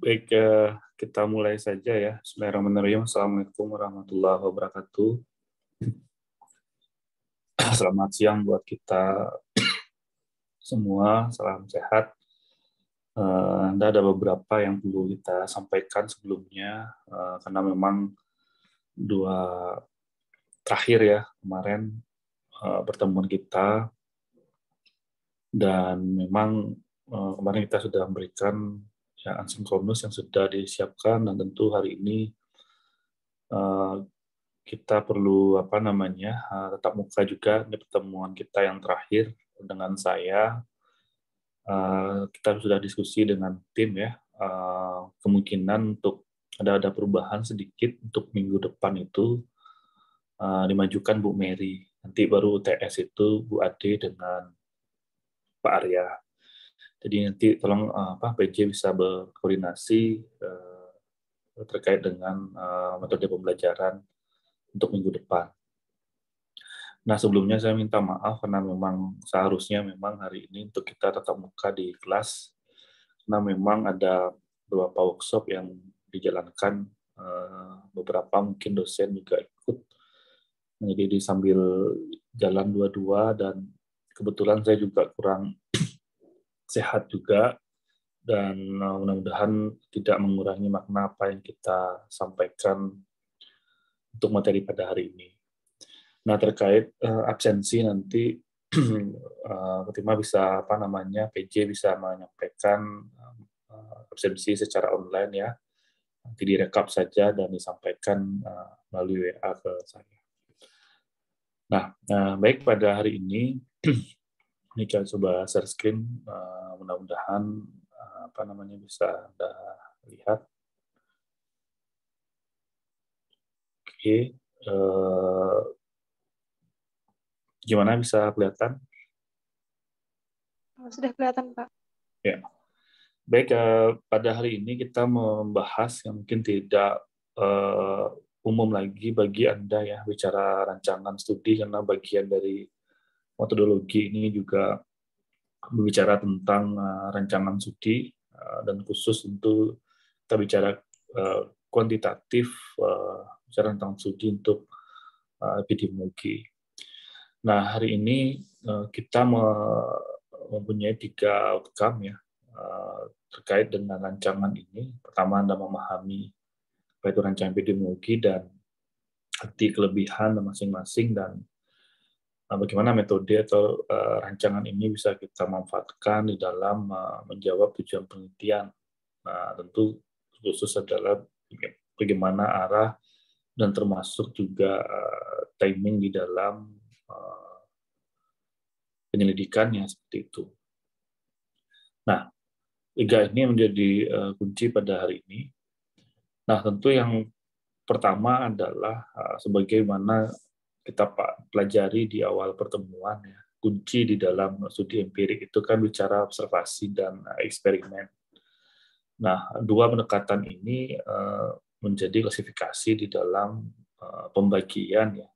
Baik, eh, kita mulai saja ya. Bismillahirrahmanirrahim. Assalamualaikum warahmatullahi wabarakatuh. Selamat siang buat kita semua. Salam sehat. Eh, Anda ada beberapa yang perlu kita sampaikan sebelumnya, eh, karena memang dua terakhir ya, kemarin pertemuan kita, dan memang kemarin kita sudah memberikan yang asinkronus yang sudah disiapkan dan tentu hari ini uh, kita perlu apa namanya uh, tetap muka juga di pertemuan kita yang terakhir dengan saya uh, kita sudah diskusi dengan tim ya uh, kemungkinan untuk ada ada perubahan sedikit untuk minggu depan itu uh, dimajukan Bu Mary nanti baru TS itu Bu Ade dengan Pak Arya jadi nanti tolong eh, apa PJ bisa berkoordinasi uh, terkait dengan uh, metode pembelajaran untuk minggu depan. Nah sebelumnya saya minta maaf karena memang seharusnya memang hari ini untuk kita tetap muka di kelas Nah memang ada beberapa workshop yang dijalankan beberapa mungkin dosen juga ikut. Jadi sambil jalan dua-dua dan kebetulan saya juga kurang sehat juga dan uh, mudah-mudahan tidak mengurangi makna apa yang kita sampaikan untuk materi pada hari ini. Nah terkait uh, absensi nanti ketima uh, bisa apa namanya PJ bisa menyampaikan absensi secara online ya nanti direkap saja dan disampaikan melalui WA ke saya. Nah, baik pada hari ini ini kita coba share screen, uh, mudah-mudahan uh, apa namanya bisa Anda lihat. Oke, okay. uh, eh, gimana bisa kelihatan? Oh, sudah kelihatan, Pak. Ya. Baik, pada hari ini kita membahas yang mungkin tidak umum lagi bagi Anda ya, bicara rancangan studi, karena bagian dari metodologi ini juga berbicara tentang uh, rancangan studi uh, dan khusus untuk kita bicara uh, kuantitatif uh, bicara tentang studi untuk uh, epidemiologi. Nah hari ini uh, kita me mempunyai tiga outcome ya uh, terkait dengan rancangan ini. Pertama Anda memahami apa itu rancangan epidemiologi dan arti kelebihan masing-masing dan Nah, bagaimana metode atau eh, rancangan ini bisa kita manfaatkan di dalam eh, menjawab tujuan penelitian. Nah, tentu khusus adalah bagaimana arah dan termasuk juga eh, timing di dalam penyelidikannya seperti itu. Nah, tiga ini menjadi kunci pada hari ini. Nah, tentu yang pertama adalah sebagaimana kita pelajari di awal pertemuan ya kunci di dalam studi empirik itu kan bicara observasi dan eh, eksperimen. Nah, dua pendekatan ini eh, menjadi klasifikasi di dalam eh, pembagian ya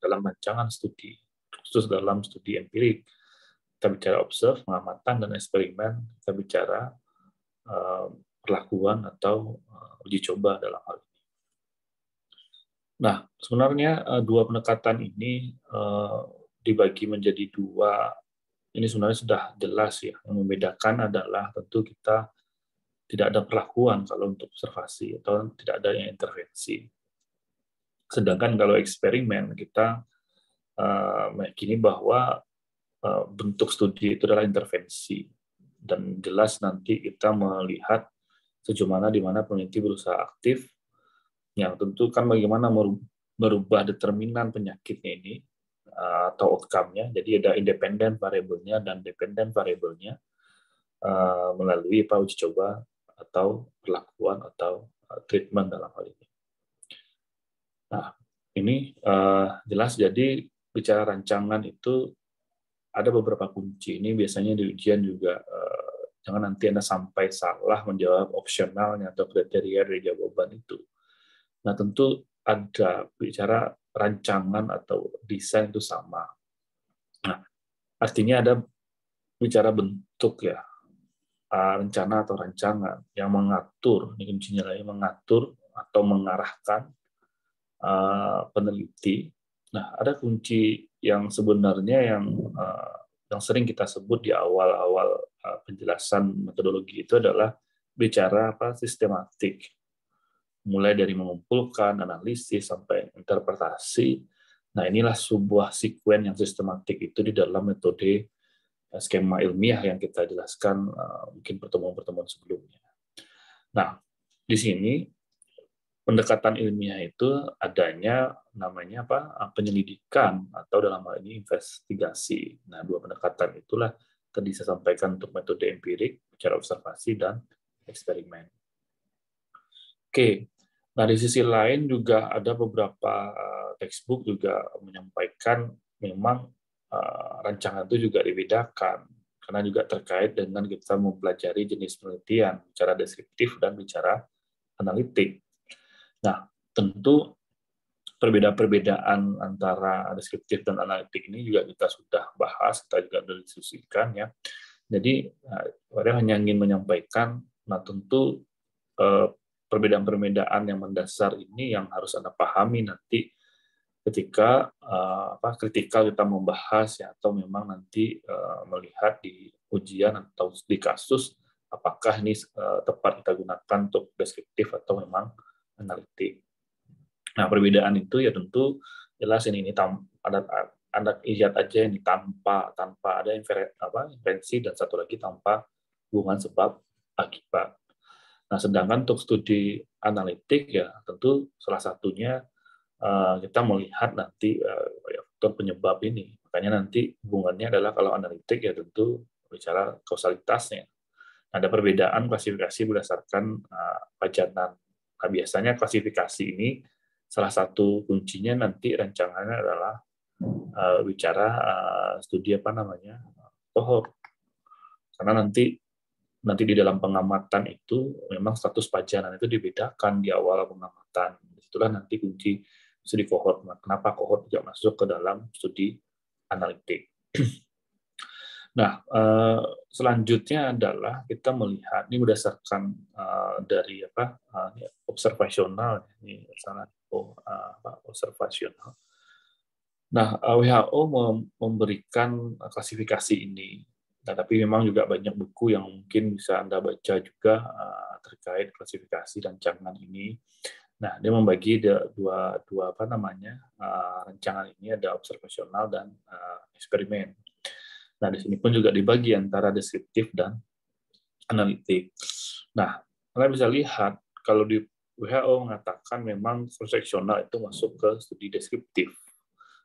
dalam rancangan studi khusus dalam studi empirik. Kita bicara observe, pengamatan dan eksperimen. Kita bicara perlakuan atau uji coba dalam hal ini. Nah, sebenarnya eh, dua pendekatan ini eh, dibagi menjadi dua. Ini sebenarnya sudah jelas ya. Yang membedakan adalah tentu kita tidak ada perlakuan kalau untuk observasi atau tidak ada yang intervensi. Sedangkan kalau eksperimen kita eh, meyakini bahwa bentuk studi itu adalah intervensi dan jelas nanti kita melihat sejauh mana di mana peneliti berusaha aktif yang tentu kan bagaimana merubah determinan penyakitnya ini eh, atau outcome-nya. Jadi ada independen variabelnya dan dependen variabelnya eh, melalui apa uji coba atau perlakuan atau eh, treatment dalam hal ini. Nah, ini jelas jadi bicara rancangan itu ada beberapa kunci. Ini biasanya di ujian juga jangan nanti Anda sampai salah menjawab opsionalnya atau kriteria dari jawaban itu. Nah, tentu ada bicara rancangan atau desain itu sama. Nah, artinya ada bicara bentuk ya, rencana atau rancangan yang mengatur, ini kuncinya lagi ya, mengatur atau mengarahkan peneliti. Nah, ada kunci yang sebenarnya yang yang sering kita sebut di awal-awal penjelasan metodologi itu adalah bicara apa sistematik mulai dari mengumpulkan, analisis, sampai interpretasi. Nah, inilah sebuah sekuen yang sistematik itu di dalam metode eh, skema ilmiah yang kita jelaskan eh, mungkin pertemuan-pertemuan sebelumnya. Nah, di sini pendekatan ilmiah itu adanya namanya apa eh, penyelidikan atau dalam hal ini investigasi. Nah, dua pendekatan itulah tadi saya sampaikan untuk metode empirik, cara observasi dan eksperimen. Oke, Nah, di sisi lain juga ada beberapa eh, textbook juga menyampaikan memang eh, rancangan itu juga dibedakan karena juga terkait dengan kita mempelajari jenis penelitian bicara deskriptif dan bicara analitik. Nah, tentu perbedaan-perbedaan antara deskriptif dan analitik ini juga kita sudah bahas, kita juga sudah diskusikan ya. Jadi, saya eh, hanya ingin menyampaikan, nah tentu perbedaan-perbedaan yang mendasar ini yang harus Anda pahami nanti ketika uh, apa kritikal kita membahas ya atau memang nanti uh, melihat di ujian atau di kasus apakah ini uh, tepat kita gunakan untuk deskriptif atau memang analitik. Nah, perbedaan itu ya tentu jelas ini ini tam, ada anda lihat aja ini tanpa tanpa ada inferensi dan satu lagi tanpa hubungan sebab akibat. Nah, sedangkan untuk studi analitik ya tentu salah satunya uh, kita melihat nanti uh, penyebab ini. Makanya nanti hubungannya adalah kalau analitik ya tentu bicara kausalitasnya. Nah, ada perbedaan klasifikasi berdasarkan uh, pajanan. Nah, biasanya klasifikasi ini salah satu kuncinya nanti rancangannya adalah uh, bicara uh, studi apa namanya kohor karena nanti nanti di dalam pengamatan itu memang status pajanan itu dibedakan di awal pengamatan. Itulah nanti kunci studi kohort. Nah, kenapa kohort tidak masuk ke dalam studi analitik? Nah, eh, selanjutnya adalah kita melihat ini berdasarkan eh, dari apa eh, observasional ini sangat oh, observasional. Nah, WHO memberikan klasifikasi ini Nah, tapi memang juga banyak buku yang mungkin bisa Anda baca juga uh, terkait klasifikasi dan rancangan ini. Nah, dia membagi dua, dua apa namanya uh, rancangan ini ada observasional dan uh, eksperimen. Nah, di sini pun juga dibagi antara deskriptif dan analitik. Nah, Anda bisa lihat kalau di WHO mengatakan memang konseksional itu masuk ke studi deskriptif.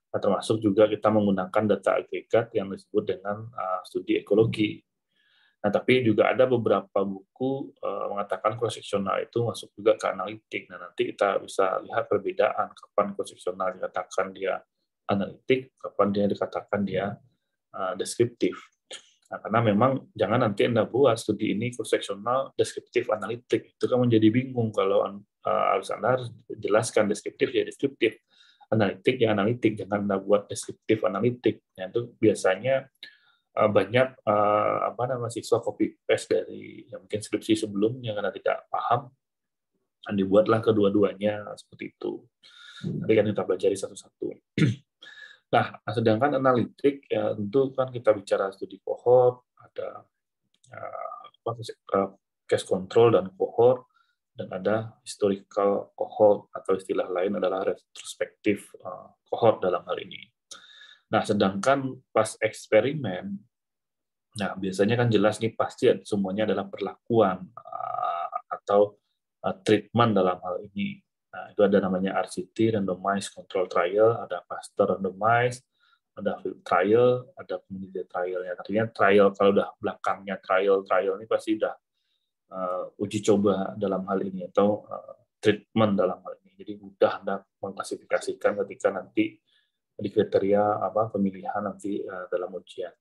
Nah, termasuk juga kita menggunakan data agregat yang disebut dengan uh, studi ekologi. Nah, tapi juga ada beberapa buku uh, mengatakan konseksional itu masuk juga ke analitik. Nah, nanti kita bisa lihat perbedaan kapan konseksional dikatakan dia analitik, kapan dia dikatakan dia uh, deskriptif. Nah, karena memang jangan nanti Anda buat studi ini konseksional, deskriptif, analitik. Itu kan menjadi bingung kalau uh, harus Anda jelaskan deskriptif, ya deskriptif analitik ya analitik jangan Anda buat deskriptif analitik ya itu biasanya eh, banyak eh, apa namanya siswa copy paste dari ya mungkin skripsi sebelumnya karena tidak paham dan dibuatlah kedua-duanya seperti itu nanti kan kita pelajari satu-satu nah sedangkan analitik ya tentu kan kita bicara studi kohort ada eh, apa case control dan kohort dan ada historical cohort atau istilah lain adalah retrospektif uh, cohort dalam hal ini. Nah, sedangkan pas eksperimen, nah biasanya kan jelas nih pasti semuanya adalah perlakuan uh, atau uh, treatment dalam hal ini. Nah, itu ada namanya RCT, randomized control trial, ada Pasteur randomized, ada field trial, ada community trialnya. Artinya trial kalau udah belakangnya trial trial ini pasti udah uh, uji coba dalam hal ini atau uh, treatment dalam hal ini. Jadi mudah Anda mengklasifikasikan ketika nanti di kriteria apa pemilihan nanti uh, dalam ujian.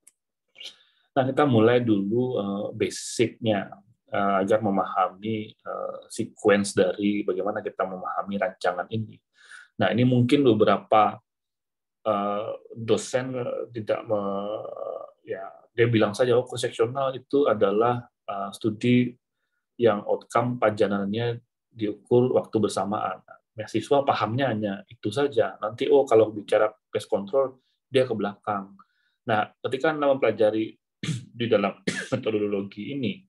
Nah, kita mulai dulu uh, basicnya uh, agar memahami uh, sequence dari bagaimana kita memahami rancangan ini. Nah, ini mungkin beberapa dosen tidak me, ya dia bilang saja oh konseksional itu adalah uh, studi yang outcome pajanannya diukur waktu bersamaan. Mahasiswa pahamnya hanya itu saja. Nanti oh kalau bicara pest control dia ke belakang. Nah, ketika Anda mempelajari di dalam metodologi ini,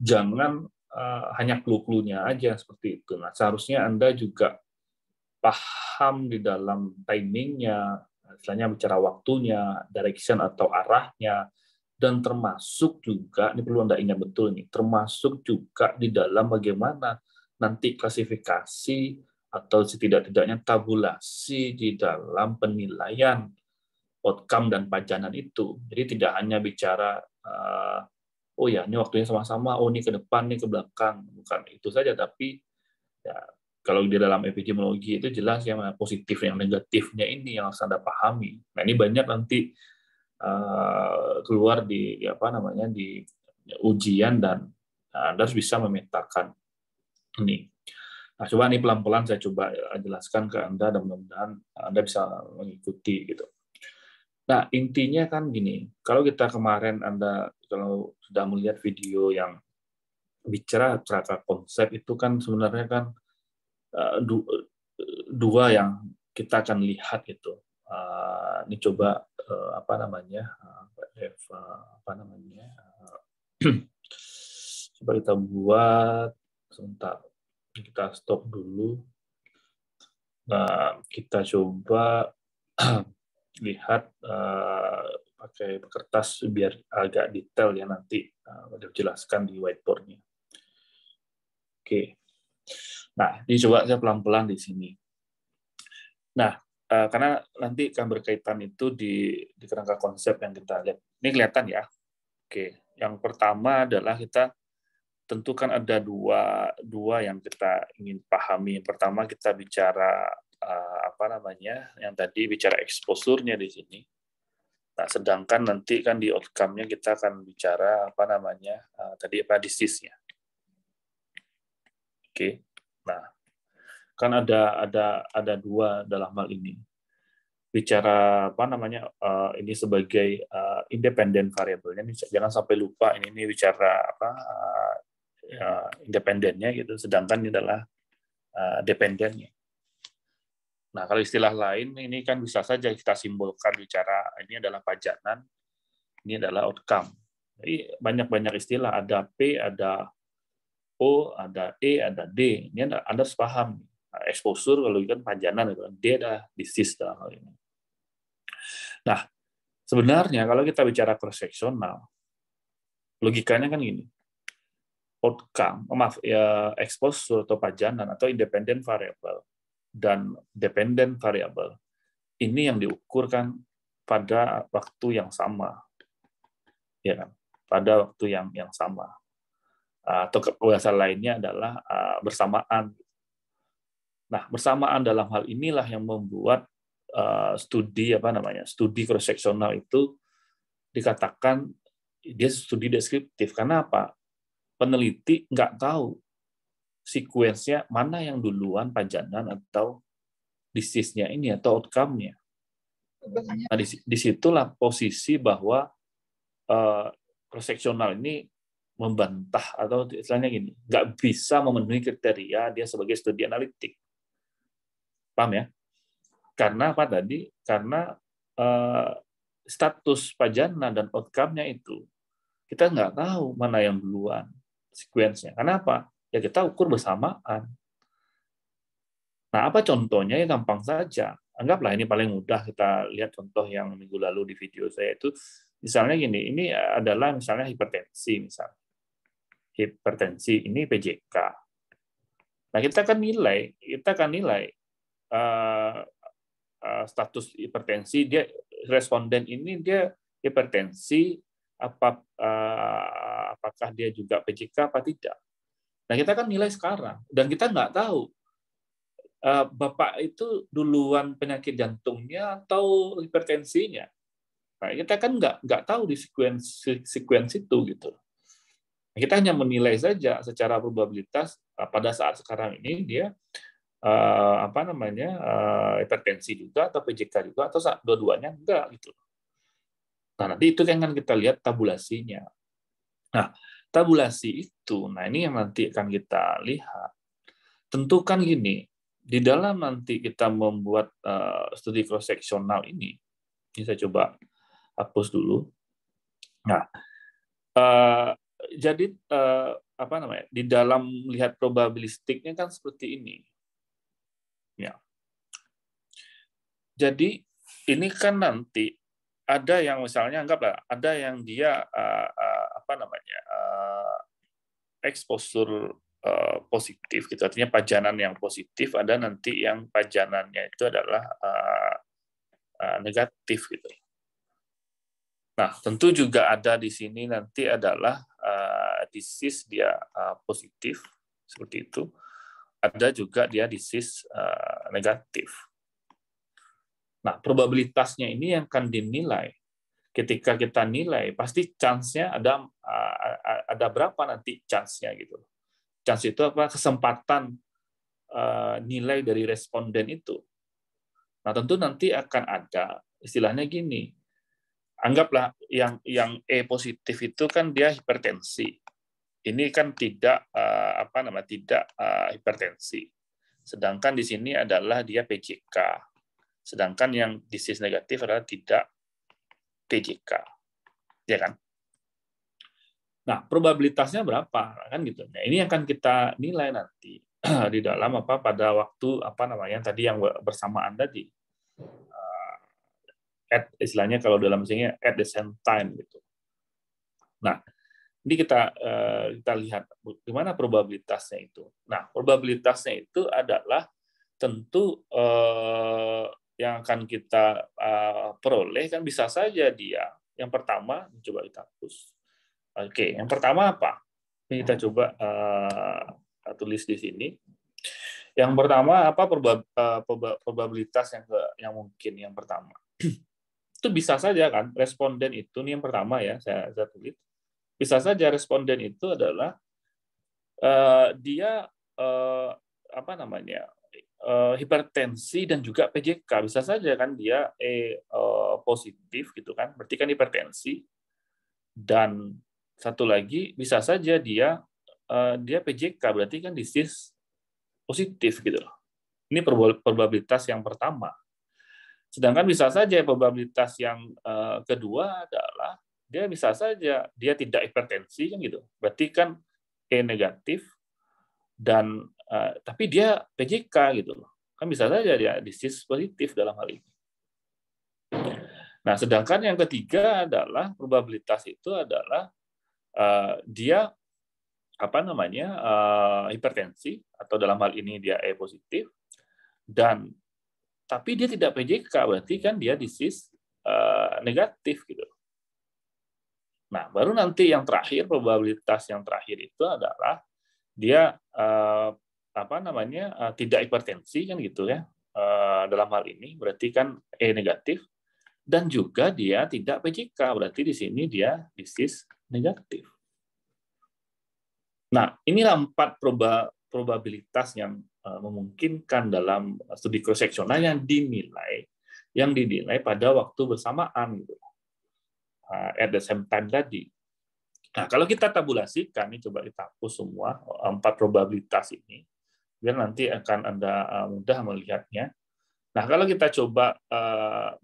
jangan eh, hanya clue-cluenya aja seperti itu. Nah, seharusnya Anda juga paham di dalam timingnya, misalnya bicara waktunya, direction atau arahnya, dan termasuk juga ini perlu Anda ingat betul nih, termasuk juga di dalam bagaimana nanti klasifikasi atau setidak-tidaknya tabulasi di dalam penilaian outcome dan pajanan itu. Jadi tidak hanya bicara eh, oh ya ini waktunya sama-sama, oh ini ke depan, ini ke belakang, bukan itu saja, tapi ya, kalau di dalam epidemiologi itu jelas yang positif yang negatifnya ini yang harus anda pahami. Nah ini banyak nanti Eh, keluar di apa namanya di ujian dan Anda harus bisa memetakan ini. Nah, coba nih pelan-pelan saya coba eh, jelaskan ke Anda dan mudah-mudahan Anda bisa mengikuti gitu. Nah, intinya kan gini, kalau kita kemarin Anda kalau sudah melihat video yang bicara terkait konsep itu kan sebenarnya kan eh, dua yang kita akan lihat gitu. Ini coba uh, apa namanya uh, PDF uh, apa namanya uh, coba kita buat sebentar kita stop dulu nah kita coba lihat uh, pakai kertas biar agak detail ya nanti uh, jelaskan di whiteboardnya oke okay. nah ini coba saya pelan-pelan di sini nah uh, karena nanti akan berkaitan itu di di kerangka konsep yang kita lihat. Ini kelihatan ya. Oke, yang pertama adalah kita tentukan ada dua dua yang kita ingin pahami. Yang pertama kita bicara uh, apa namanya? Yang tadi bicara eksposurnya di sini. Nah, sedangkan nanti kan di outcome-nya kita akan bicara apa namanya? Uh, tadi apa disease-nya. Oke. Nah, kan ada ada ada dua dalam hal ini bicara apa namanya uh, ini sebagai uh, eh, independen variabelnya jangan sampai lupa ini ini bicara apa uh, independennya gitu sedangkan ini adalah uh, dependennya nah kalau istilah lain ini kan bisa saja kita simbolkan bicara ini adalah pajanan ini adalah outcome jadi banyak-banyak istilah ada P ada O ada E ada D ini anda, anda harus paham Eh, exposure kalau gitu kan pajanan itu kan dia ada disease dalam hal ini. Nah, sebenarnya kalau kita bicara cross sectional logikanya kan gini. Outcome, oh, maaf ya exposure atau pajanan atau independent variable dan dependent variable ini yang diukurkan pada waktu yang sama ya kan pada waktu yang yang sama ah, atau bahasa lainnya adalah ah, bersamaan Nah, bersamaan dalam hal inilah yang membuat uh, studi apa namanya? studi cross sectional itu dikatakan dia studi deskriptif. Karena apa? Peneliti nggak tahu sekuensnya mana yang duluan panjangan atau disease nya ini atau outcome-nya. Nah, di disitulah posisi bahwa uh, eh, cross sectional ini membantah atau istilahnya gini, nggak bisa memenuhi kriteria dia sebagai studi analitik. Paham ya? Karena apa tadi? Karena eh, status pajana dan outcome-nya itu kita nggak tahu mana yang duluan sequence-nya. Kenapa? Ya kita ukur bersamaan. Nah, apa contohnya? Ya gampang saja. Anggaplah ini paling mudah kita lihat contoh yang minggu lalu di video saya itu misalnya gini, ini adalah misalnya hipertensi misalnya. Hipertensi ini PJK. Nah, kita akan nilai, kita akan nilai Eh, eh, status hipertensi dia responden ini dia hipertensi apa eh, apakah dia juga PJK apa tidak nah kita kan nilai sekarang dan kita nggak tahu bapak itu duluan penyakit jantungnya atau hipertensinya nah kita kan nggak nggak tahu di sekuensi sekuensi itu gitu kita hanya menilai saja secara probabilitas pada saat sekarang ini dia uh, apa namanya uh, hipertensi juga atau PJK juga atau dua-duanya enggak gitu. Nah nanti itu yang akan kita lihat tabulasinya. Nah tabulasi itu, nah ini yang nanti akan kita lihat. Tentukan gini, di dalam nanti kita membuat uh, studi cross sectional ini, ini saya coba hapus dulu. Nah, uh, jadi uh, apa namanya di dalam lihat probabilistiknya kan seperti ini. Ya. Jadi ini kan nanti ada yang misalnya anggaplah ada yang dia uh, uh, apa namanya uh, eh, eksposur uh, positif gitu artinya pajanan yang positif ada nanti yang pajanannya itu adalah uh, uh, negatif gitu nah tentu juga ada di sini nanti adalah uh, disease dia uh, positif seperti itu ada juga dia disis eh, negatif. Nah, probabilitasnya ini yang akan dinilai. Ketika kita nilai, pasti chance-nya ada eh, ada berapa nanti chance-nya gitu. Chance itu apa? Kesempatan eh, nilai dari responden itu. Nah, tentu nanti akan ada istilahnya gini. Anggaplah yang yang E positif itu kan dia hipertensi ini kan tidak eh, apa nama tidak eh, hipertensi. Sedangkan di sini adalah dia PJK. Sedangkan yang disease negatif adalah tidak PJK. Ya kan? Nah, probabilitasnya berapa kan gitu. Nah, ini akan kita nilai nanti di dalam apa pada waktu apa namanya tadi yang bersamaan tadi. Eh, at istilahnya kalau dalam misalnya at the same time gitu. Nah, ini kita eh, kita lihat gimana probabilitasnya itu. Nah, probabilitasnya itu adalah tentu eh, yang akan kita eh, peroleh kan bisa saja dia. Yang pertama coba kita hapus. Oke, yang pertama apa? Ini kita coba uh, tulis di sini. Yang pertama apa probabilitas yang ke, yang mungkin yang pertama? itu bisa saja kan responden itu nih yang pertama ya saya, saya tulis bisa saja responden itu adalah uh, dia uh, apa namanya uh, hipertensi dan juga PJK bisa saja kan dia e uh, positif gitu kan berarti kan hipertensi dan satu lagi bisa saja dia uh, dia PJK berarti kan disease positif gitu loh ini probabilitas yang pertama sedangkan bisa saja probabilitas yang uh, kedua adalah dia bisa saja dia tidak hipertensi kan gitu. Berarti kan E negatif dan uh, tapi dia PJK gitu loh. Kan bisa saja dia disis positif dalam hal ini. Nah, sedangkan yang ketiga adalah probabilitas itu adalah uh, dia apa namanya uh, hipertensi atau dalam hal ini dia E positif dan tapi dia tidak PJK berarti kan dia disis uh, negatif gitu. Nah, baru nanti yang terakhir probabilitas yang terakhir itu adalah dia eh, apa namanya eh, tidak hipertensi kan gitu ya eh, dalam hal ini berarti kan E negatif dan juga dia tidak PJK berarti di sini dia disease negatif. Nah, inilah empat proba, probabilitas yang eh, memungkinkan dalam studi cross yang dinilai yang dinilai pada waktu bersamaan gitu. Uh, at the same time tadi. Nah, kalau kita tabulasi, kami coba kita hapus semua uh, empat probabilitas ini, biar nanti akan Anda uh, mudah melihatnya. Nah, kalau kita coba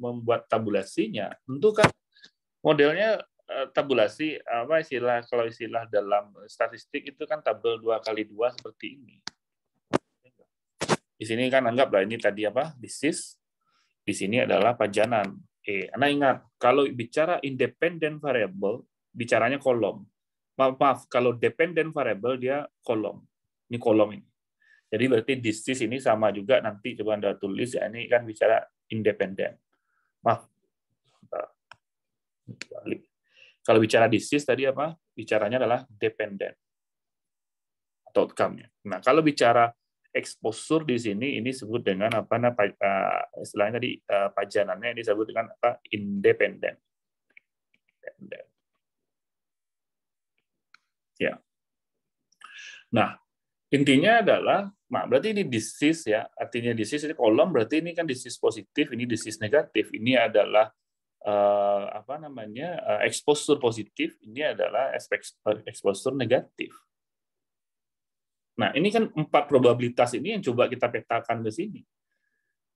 membuat tabulasinya, tentu kan modelnya tabulasi apa istilah kalau istilah dalam statistik itu kan tabel dua kali dua seperti ini. Di sini kan anggaplah ini tadi apa? disease. di sini adalah pajanan E. Anda ingat, kalau bicara independent variable, bicaranya kolom. Maaf, maaf kalau dependent variable dia kolom. Ini kolom ini. Jadi berarti disease ini sama juga nanti coba Anda tulis ya ini kan bicara independent Maaf. Kalau bicara disease tadi apa? Bicaranya adalah dependent outcome Nah, kalau bicara exposure di sini ini disebut dengan apa nah, uh, istilahnya tadi eh, pajanannya ini disebut dengan apa independen. Ya. Nah, intinya adalah mak berarti ini disease ya, artinya disease ini kolom berarti ini kan disease positif, ini disease negatif. Ini adalah eh, apa namanya? Uh, exposure positif, ini adalah aspek exposure negatif Nah, ini kan empat probabilitas ini yang coba kita petakan di sini.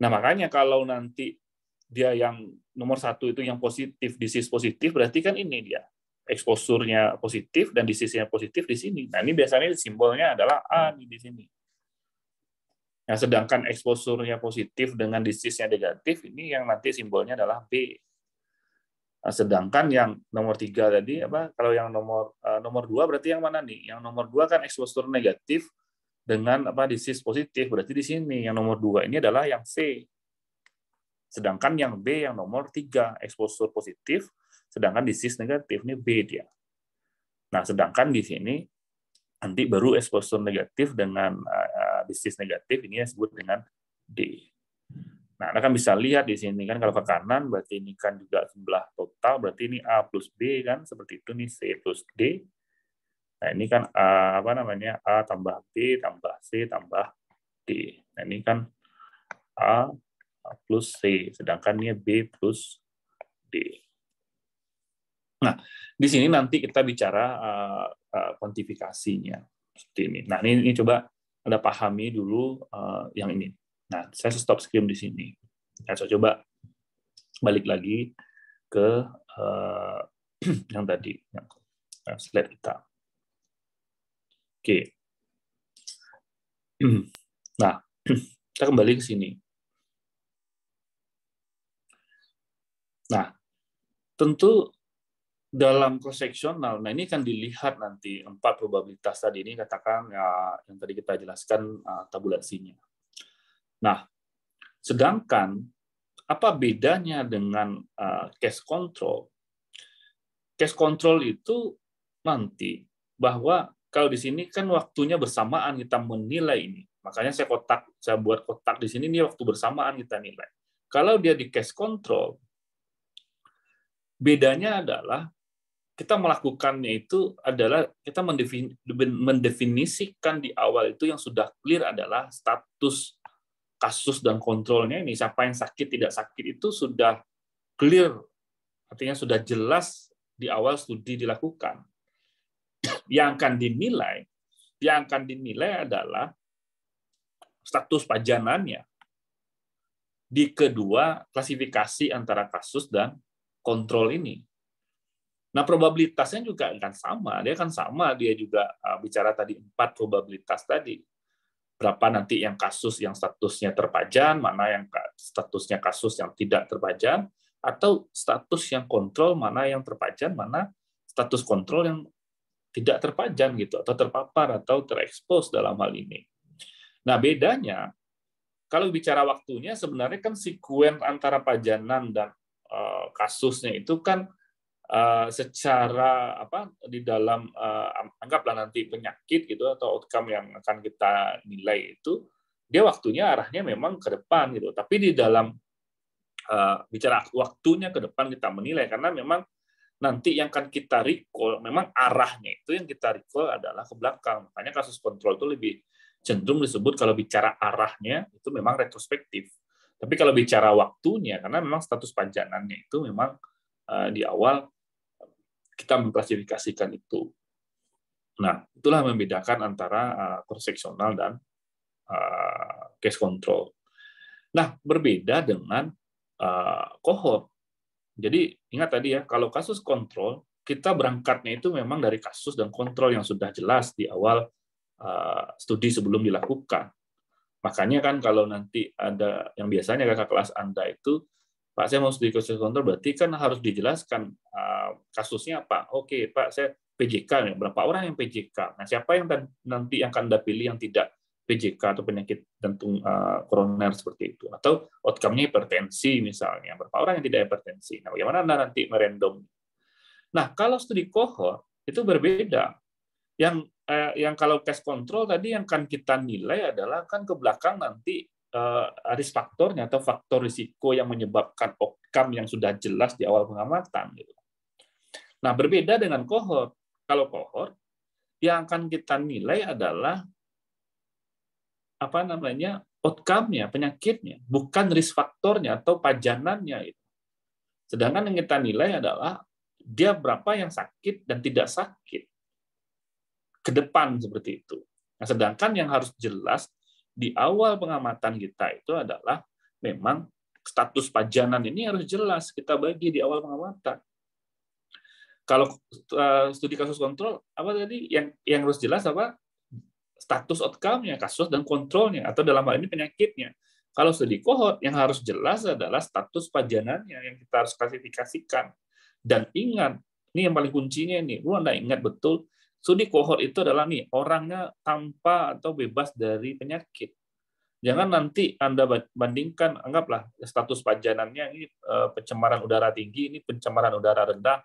Nah, makanya kalau nanti dia yang nomor satu itu yang positif, disease positif, berarti kan ini dia. eksposurnya positif dan disease-nya positif di sini. Nah, ini biasanya simbolnya adalah A di sini. Nah, sedangkan eksposurnya positif dengan disease-nya negatif, ini yang nanti simbolnya adalah B. Eh, sedangkan yang nomor tiga tadi apa kalau yang nomor eh, nomor dua berarti yang mana nih yang nomor dua kan exposure negatif dengan apa disease positif berarti di sini yang nomor dua ini adalah yang C sedangkan yang B yang nomor tiga exposure positif sedangkan disease negatif ini B dia nah sedangkan di sini nanti baru exposure negatif dengan eh, disease negatif ini disebut dengan D Nah, Anda kan bisa lihat di sini kan kalau ke kanan berarti ini kan juga sebelah total, berarti ini A plus B kan seperti itu nih C plus D. Nah, ini kan A apa namanya? A tambah B tambah C tambah D. Nah, ini kan A plus C, sedangkan ini B plus D. Nah, di sini nanti kita bicara uh, kuantifikasinya seperti ini. Nah, ini, ini coba Anda pahami dulu yang ini. Nah, saya stop screen di sini. Nah, saya coba balik lagi ke uh, yang tadi, yang slide kita. Oke. Nah, kita kembali ke sini. Nah, tentu dalam cross sectional, nah ini kan dilihat nanti empat probabilitas tadi ini katakan ya, yang tadi kita jelaskan uh, tabulasinya. Nah, sedangkan apa bedanya dengan uh, case control? Case control itu nanti bahwa kalau di sini kan waktunya bersamaan kita menilai ini. Makanya saya kotak, saya buat kotak di sini ini waktu bersamaan kita nilai. Kalau dia di case control, bedanya adalah kita melakukannya itu adalah kita mendefinisikan di awal itu yang sudah clear adalah status kasus dan kontrolnya ini siapa yang sakit tidak sakit itu sudah clear artinya sudah jelas di awal studi dilakukan yang akan dinilai yang akan dinilai adalah status pajanannya di kedua klasifikasi antara kasus dan kontrol ini Nah, probabilitasnya juga akan sama. Dia akan sama, dia juga uh, bicara tadi empat probabilitas tadi berapa nanti yang kasus yang statusnya terpajan, mana yang statusnya kasus yang tidak terpajan, atau status yang kontrol mana yang terpajan, mana status kontrol yang tidak terpajan gitu, atau terpapar atau terekspos dalam hal ini. Nah bedanya kalau bicara waktunya sebenarnya kan sekuen antara pajanan dan eh, kasusnya itu kan Eh, secara apa di dalam uh, anggaplah nanti penyakit gitu atau outcome yang akan kita nilai itu dia waktunya arahnya memang ke depan gitu tapi di dalam uh, bicara waktunya ke depan kita menilai karena memang nanti yang akan kita recall memang arahnya itu yang kita recall adalah ke belakang makanya kasus kontrol itu lebih cenderung disebut kalau bicara arahnya itu memang retrospektif tapi kalau bicara waktunya karena memang status panjangannya itu memang di awal kita mengklasifikasikan itu. Nah, itulah membedakan antara cross uh, sectional dan uh, case control. Nah, berbeda dengan cohort. Uh, Jadi ingat tadi ya, kalau kasus kontrol kita berangkatnya itu memang dari kasus dan kontrol yang sudah jelas di awal studi sebelum dilakukan. Makanya kan kalau nanti ada yang biasanya kakak kelas Anda itu Pak saya mau studi kasus kontrol berarti kan harus dijelaskan uh, kasusnya apa. Oke Pak saya PJK berapa orang yang PJK. Nah siapa yang nanti yang akan anda pilih yang tidak PJK atau penyakit jantung uh, koroner seperti itu atau outcome-nya hipertensi misalnya berapa orang yang tidak hipertensi. Nah bagaimana anda nanti merendom? Nah kalau studi kohor itu berbeda. Yang eh, yang kalau cash control tadi yang akan kita nilai adalah kan ke belakang nanti Eh, risk faktornya atau faktor risiko yang menyebabkan outcome yang sudah jelas di awal pengamatan. Gitu. Nah, berbeda dengan kohort. Kalau kohort, yang akan kita nilai adalah apa namanya outcome-nya, penyakitnya, bukan risk faktornya atau pajanannya. Gitu. Sedangkan yang kita nilai adalah dia berapa yang sakit dan tidak sakit ke depan seperti itu. Nah, sedangkan yang harus jelas di awal pengamatan kita itu adalah memang status pajanan ini harus jelas kita bagi di awal pengamatan. Kalau eh, studi kasus kontrol apa tadi yang yang harus jelas apa status outcome-nya kasus dan kontrolnya atau dalam hal ini penyakitnya. Kalau studi kohort yang harus jelas adalah status pajanannya yang kita harus klasifikasikan. Dan ingat, ini yang paling kuncinya ini, lu Anda ingat betul Studi kohort itu adalah nih orangnya tanpa atau bebas dari penyakit. Jangan nanti Anda bandingkan, anggaplah status pajanannya ini eh, pencemaran udara tinggi, ini pencemaran udara rendah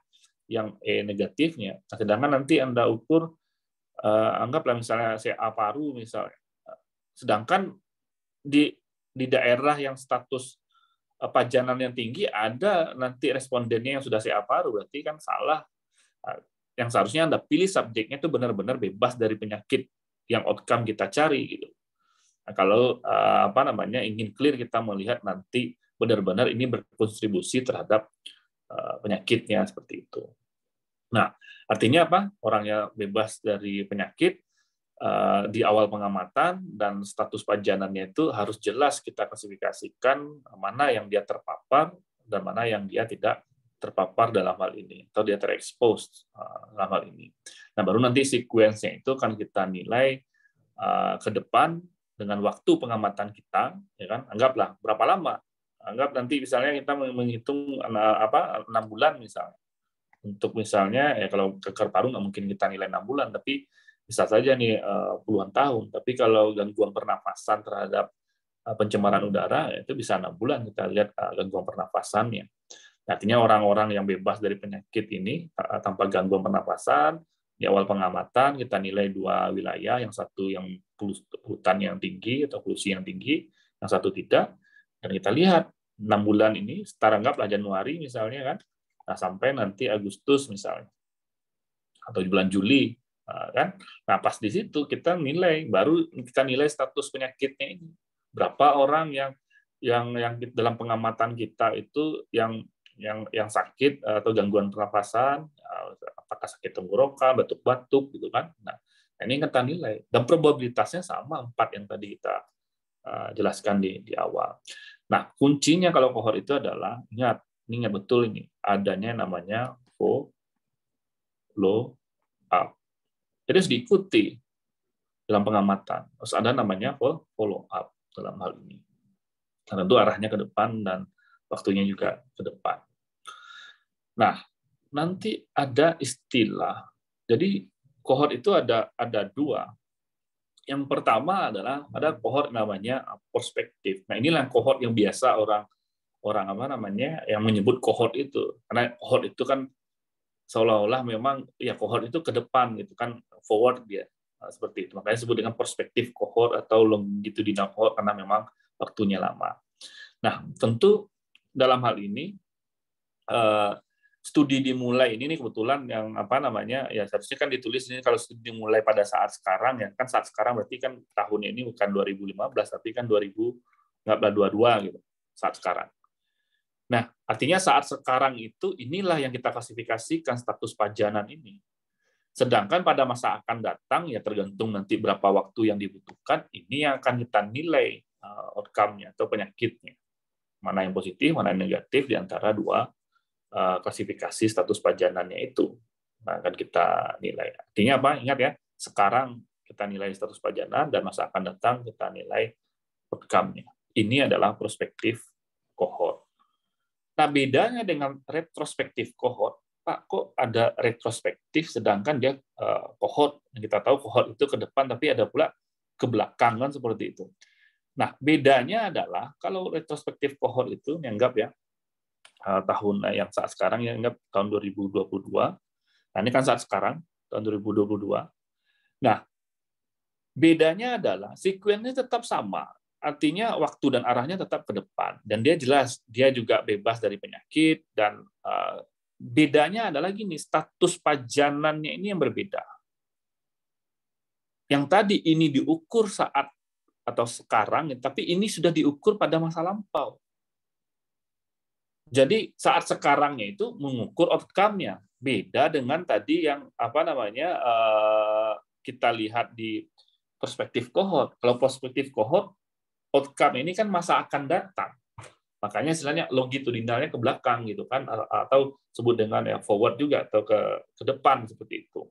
yang E negatifnya. Nah, sedangkan nanti Anda ukur, eh, anggaplah misalnya CA paru misalnya. Sedangkan di di daerah yang status pajanan yang tinggi ada nanti respondennya yang sudah CA paru berarti kan salah yang seharusnya Anda pilih subjeknya itu benar-benar bebas dari penyakit yang outcome kita cari gitu. Nah, kalau eh, apa namanya ingin clear kita melihat nanti benar-benar ini berkontribusi terhadap eh, penyakitnya seperti itu. Nah, artinya apa? Orang yang bebas dari penyakit eh, di awal pengamatan dan status pajanannya itu harus jelas kita klasifikasikan mana yang dia terpapar dan mana yang dia tidak terpapar dalam hal ini atau dia terekspos uh, dalam hal ini. Nah baru nanti sequence-nya itu akan kita nilai uh, ke depan dengan waktu pengamatan kita, ya kan? Anggaplah berapa lama? Anggap nanti misalnya kita menghitung apa enam bulan misalnya. Untuk misalnya ya kalau kanker paru nggak mungkin kita nilai enam bulan, tapi bisa saja nih uh, puluhan tahun. Tapi kalau gangguan pernapasan terhadap pencemaran udara ya itu bisa enam bulan kita lihat gangguan pernapasannya. Artinya orang-orang yang bebas dari penyakit ini tanpa gangguan pernapasan, di awal pengamatan kita nilai dua wilayah, yang satu yang hutan yang tinggi atau polusi yang tinggi, yang satu tidak. Dan kita lihat enam bulan ini, setara anggaplah Januari misalnya kan, nah sampai nanti Agustus misalnya, atau di bulan Juli nah, kan. Nah pas di situ kita nilai, baru kita nilai status penyakitnya ini. Berapa orang yang yang yang dalam pengamatan kita itu yang yang yang sakit eh, atau gangguan pernafasan eh, apakah sakit tenggorokan, batuk-batuk gitu kan. Nah, nah ini kita nilai dan probabilitasnya sama empat yang tadi kita eh, jelaskan di di awal. Nah, kuncinya kalau kohor itu adalah ingat, ingat betul ini adanya namanya follow up. Jadi harus diikuti dalam pengamatan. Harus ada namanya follow up dalam hal ini. karena tentu arahnya ke depan dan waktunya juga ke depan. Nah, nanti ada istilah. Jadi kohort itu ada ada dua. Yang pertama adalah ada kohort namanya perspektif. Nah, inilah kohort yang biasa orang orang apa namanya yang menyebut kohort itu. Karena kohort itu kan seolah-olah memang ya kohort itu ke depan gitu kan forward dia nah, seperti itu. Makanya disebut dengan perspektif kohort atau longitudinal kohort karena memang waktunya lama. Nah, tentu dalam hal ini eh, studi dimulai ini nih kebetulan yang apa namanya ya seharusnya kan ditulis ini kalau studi dimulai pada saat sekarang ya kan saat sekarang berarti kan tahun ini bukan 2015 tapi kan 2022 gitu saat sekarang. Nah, artinya saat sekarang itu inilah yang kita klasifikasikan status pajanan ini. Sedangkan pada masa akan datang ya tergantung nanti berapa waktu yang dibutuhkan ini yang akan kita nilai eh, outcome-nya atau penyakitnya. Mana yang positif, mana yang negatif di antara dua Eh, klasifikasi status pajanannya itu nah, akan kita nilai. Artinya apa? Ingat ya, sekarang kita nilai status pajanan dan masa akan datang kita nilai outcome-nya. Ini adalah prospektif kohort. Nah, bedanya dengan retrospektif kohort, Pak, kok ada retrospektif sedangkan dia eh, kohort. Kita tahu kohort itu ke depan, tapi ada pula ke belakang kan seperti itu. Nah, bedanya adalah kalau retrospektif kohort itu dianggap ya Eh, tahun eh, yang saat sekarang yang ingat tahun 2022. Nah, ini kan saat sekarang tahun 2022. Nah, bedanya adalah sekuensnya tetap sama. Artinya waktu dan arahnya tetap ke depan dan dia jelas dia juga bebas dari penyakit dan uh, bedanya adalah gini, status pajanannya ini yang berbeda. Yang tadi ini diukur saat atau sekarang, tapi ini sudah diukur pada masa lampau. Jadi saat sekarangnya itu mengukur outcome-nya. Beda dengan tadi yang apa namanya eh, kita lihat di perspektif cohort. Kalau perspektif cohort, outcome ini kan masa akan datang. Makanya istilahnya longitudinalnya ke belakang gitu kan atau sebut dengan ya forward juga atau ke ke depan seperti itu.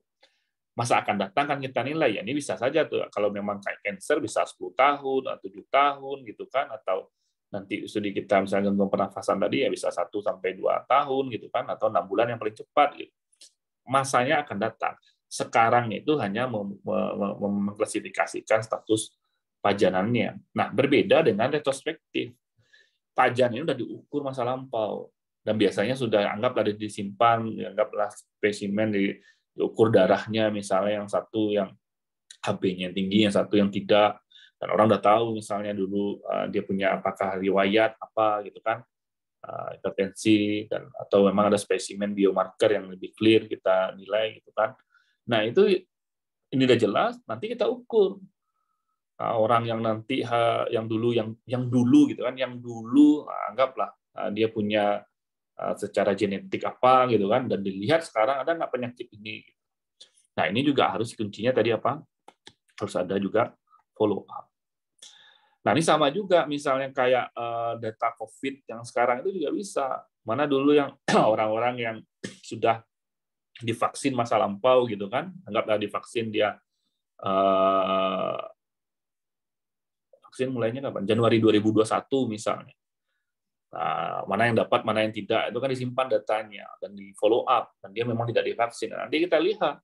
Masa akan datang kan kita nilai ya. Ini bisa saja tuh kalau memang kayak cancer bisa 10 tahun atau 7 tahun gitu kan atau nanti studi kita misalnya gangguan pernafasan tadi ya bisa 1 sampai dua tahun gitu kan atau enam bulan yang paling cepat gitu. Masanya akan datang. Sekarang itu hanya mengklasifikasikan status pajanannya. Nah, berbeda dengan retrospektif. Pajan ini sudah diukur masa lampau dan biasanya sudah anggaplah disimpan, anggaplah spesimen di, diukur darahnya misalnya yang satu yang HB-nya tinggi, yang satu yang tidak, dan orang udah tahu misalnya dulu uh, dia punya apakah riwayat apa gitu kan uh, hipertensi dan atau memang ada spesimen biomarker yang lebih clear kita nilai gitu kan nah itu ini udah jelas nanti kita ukur nah, orang yang nanti ha, yang dulu yang yang dulu gitu kan yang dulu nah, anggaplah nah, dia punya ah, secara genetik apa gitu kan dan dilihat sekarang ada nggak penyakit ini gitu. nah ini juga harus kuncinya tadi apa harus ada juga follow up Nah ini sama juga misalnya kayak uh, data COVID yang sekarang itu juga bisa. Mana dulu yang orang-orang yang sudah divaksin masa lampau gitu kan, anggaplah divaksin dia uh, vaksin mulainya kapan? Januari 2021 misalnya. Nah, mana yang dapat, mana yang tidak, itu kan disimpan datanya dan di follow up. Dan dia memang tidak divaksin. Nanti kita lihat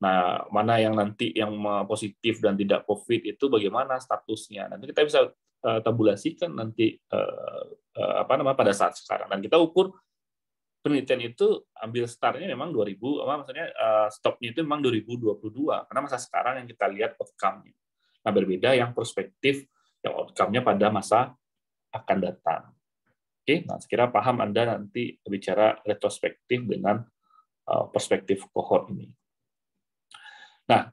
Nah, mana yang nanti yang positif dan tidak COVID itu bagaimana statusnya? Nanti kita bisa eh, tabulasikan nanti eh, eh, apa namanya pada saat sekarang. Dan kita ukur penelitian itu ambil startnya memang 2000, apa maksudnya stopnya itu memang 2022 karena masa sekarang yang kita lihat outcome-nya. Nah, berbeda yang perspektif yang outcome-nya pada masa akan datang. Oke, nah sekira paham Anda nanti bicara retrospektif dengan perspektif kohort ini. Nah,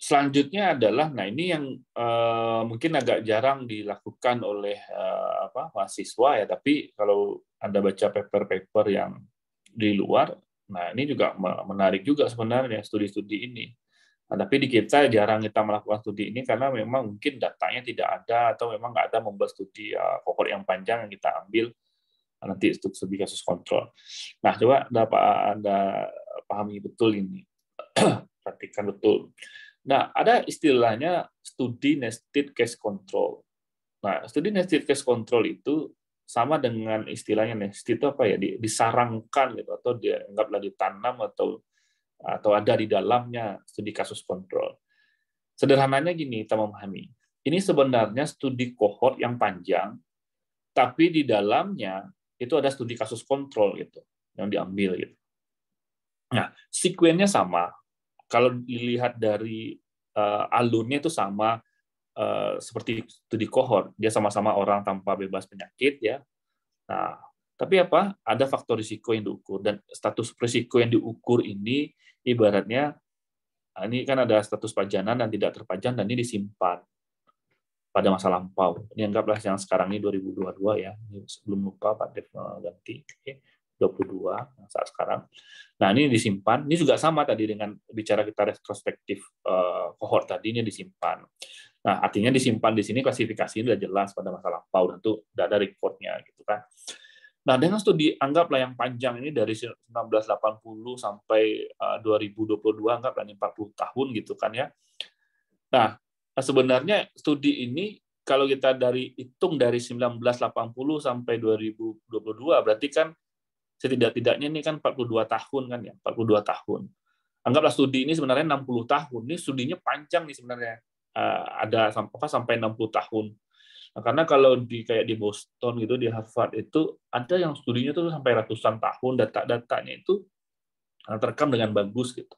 selanjutnya adalah nah ini yang uh, mungkin agak jarang dilakukan oleh uh, apa mahasiswa ya tapi kalau anda baca paper-paper yang di luar nah ini juga menarik juga sebenarnya studi-studi ini nah, tapi di kita jarang kita melakukan studi ini karena memang mungkin datanya tidak ada atau memang nggak ada membuat studi eh, pokok yang panjang yang kita ambil nah, nanti untuk studi kasus kontrol nah coba dapat anda pahami betul ini perhatikan betul. Nah, ada istilahnya studi nested case control. Nah, studi nested case control itu sama dengan istilahnya nested itu apa ya? Disarangkan gitu atau dianggaplah ditanam atau atau ada di dalamnya studi kasus kontrol. Sederhananya gini, kita memahami. Ini sebenarnya studi kohort yang panjang, tapi di dalamnya itu ada studi kasus kontrol gitu yang diambil gitu. Nah, sekuennya sama, kalau dilihat dari uh, eh, alurnya itu sama uh, seperti studi kohor, dia sama-sama orang tanpa bebas penyakit ya. Nah, tapi apa? Ada faktor risiko yang diukur dan status risiko yang diukur ini ibaratnya ah, ini kan ada status pajanan dan tidak terpajan dan ini disimpan pada masa lampau. Ini anggaplah yang sekarang ini 2022 ya. Ini sebelum lupa Pak Dev ganti. 2022 saat sekarang. Nah, ini disimpan. Ini juga sama tadi dengan bicara kita retrospektif uh, kohort tadi ini disimpan. Nah, artinya disimpan di sini klasifikasi sudah jelas pada masa lampau dan itu sudah ada recordnya gitu kan. Nah, dengan studi anggaplah yang panjang ini dari 1980 sampai 2022 eh, anggaplah ini 40 tahun gitu kan ya. Nah, sebenarnya studi ini kalau kita dari hitung dari 1980 sampai 2022 berarti kan setidak-tidaknya ini kan 42 tahun kan ya, 42 tahun. Anggaplah studi ini sebenarnya 60 tahun. Ini studinya panjang nih sebenarnya. Eh, ada apa sampai 60 tahun. Nah, karena kalau di kayak di Boston gitu di Harvard itu ada yang studinya tuh sampai ratusan tahun data-datanya itu eh, terekam dengan bagus gitu.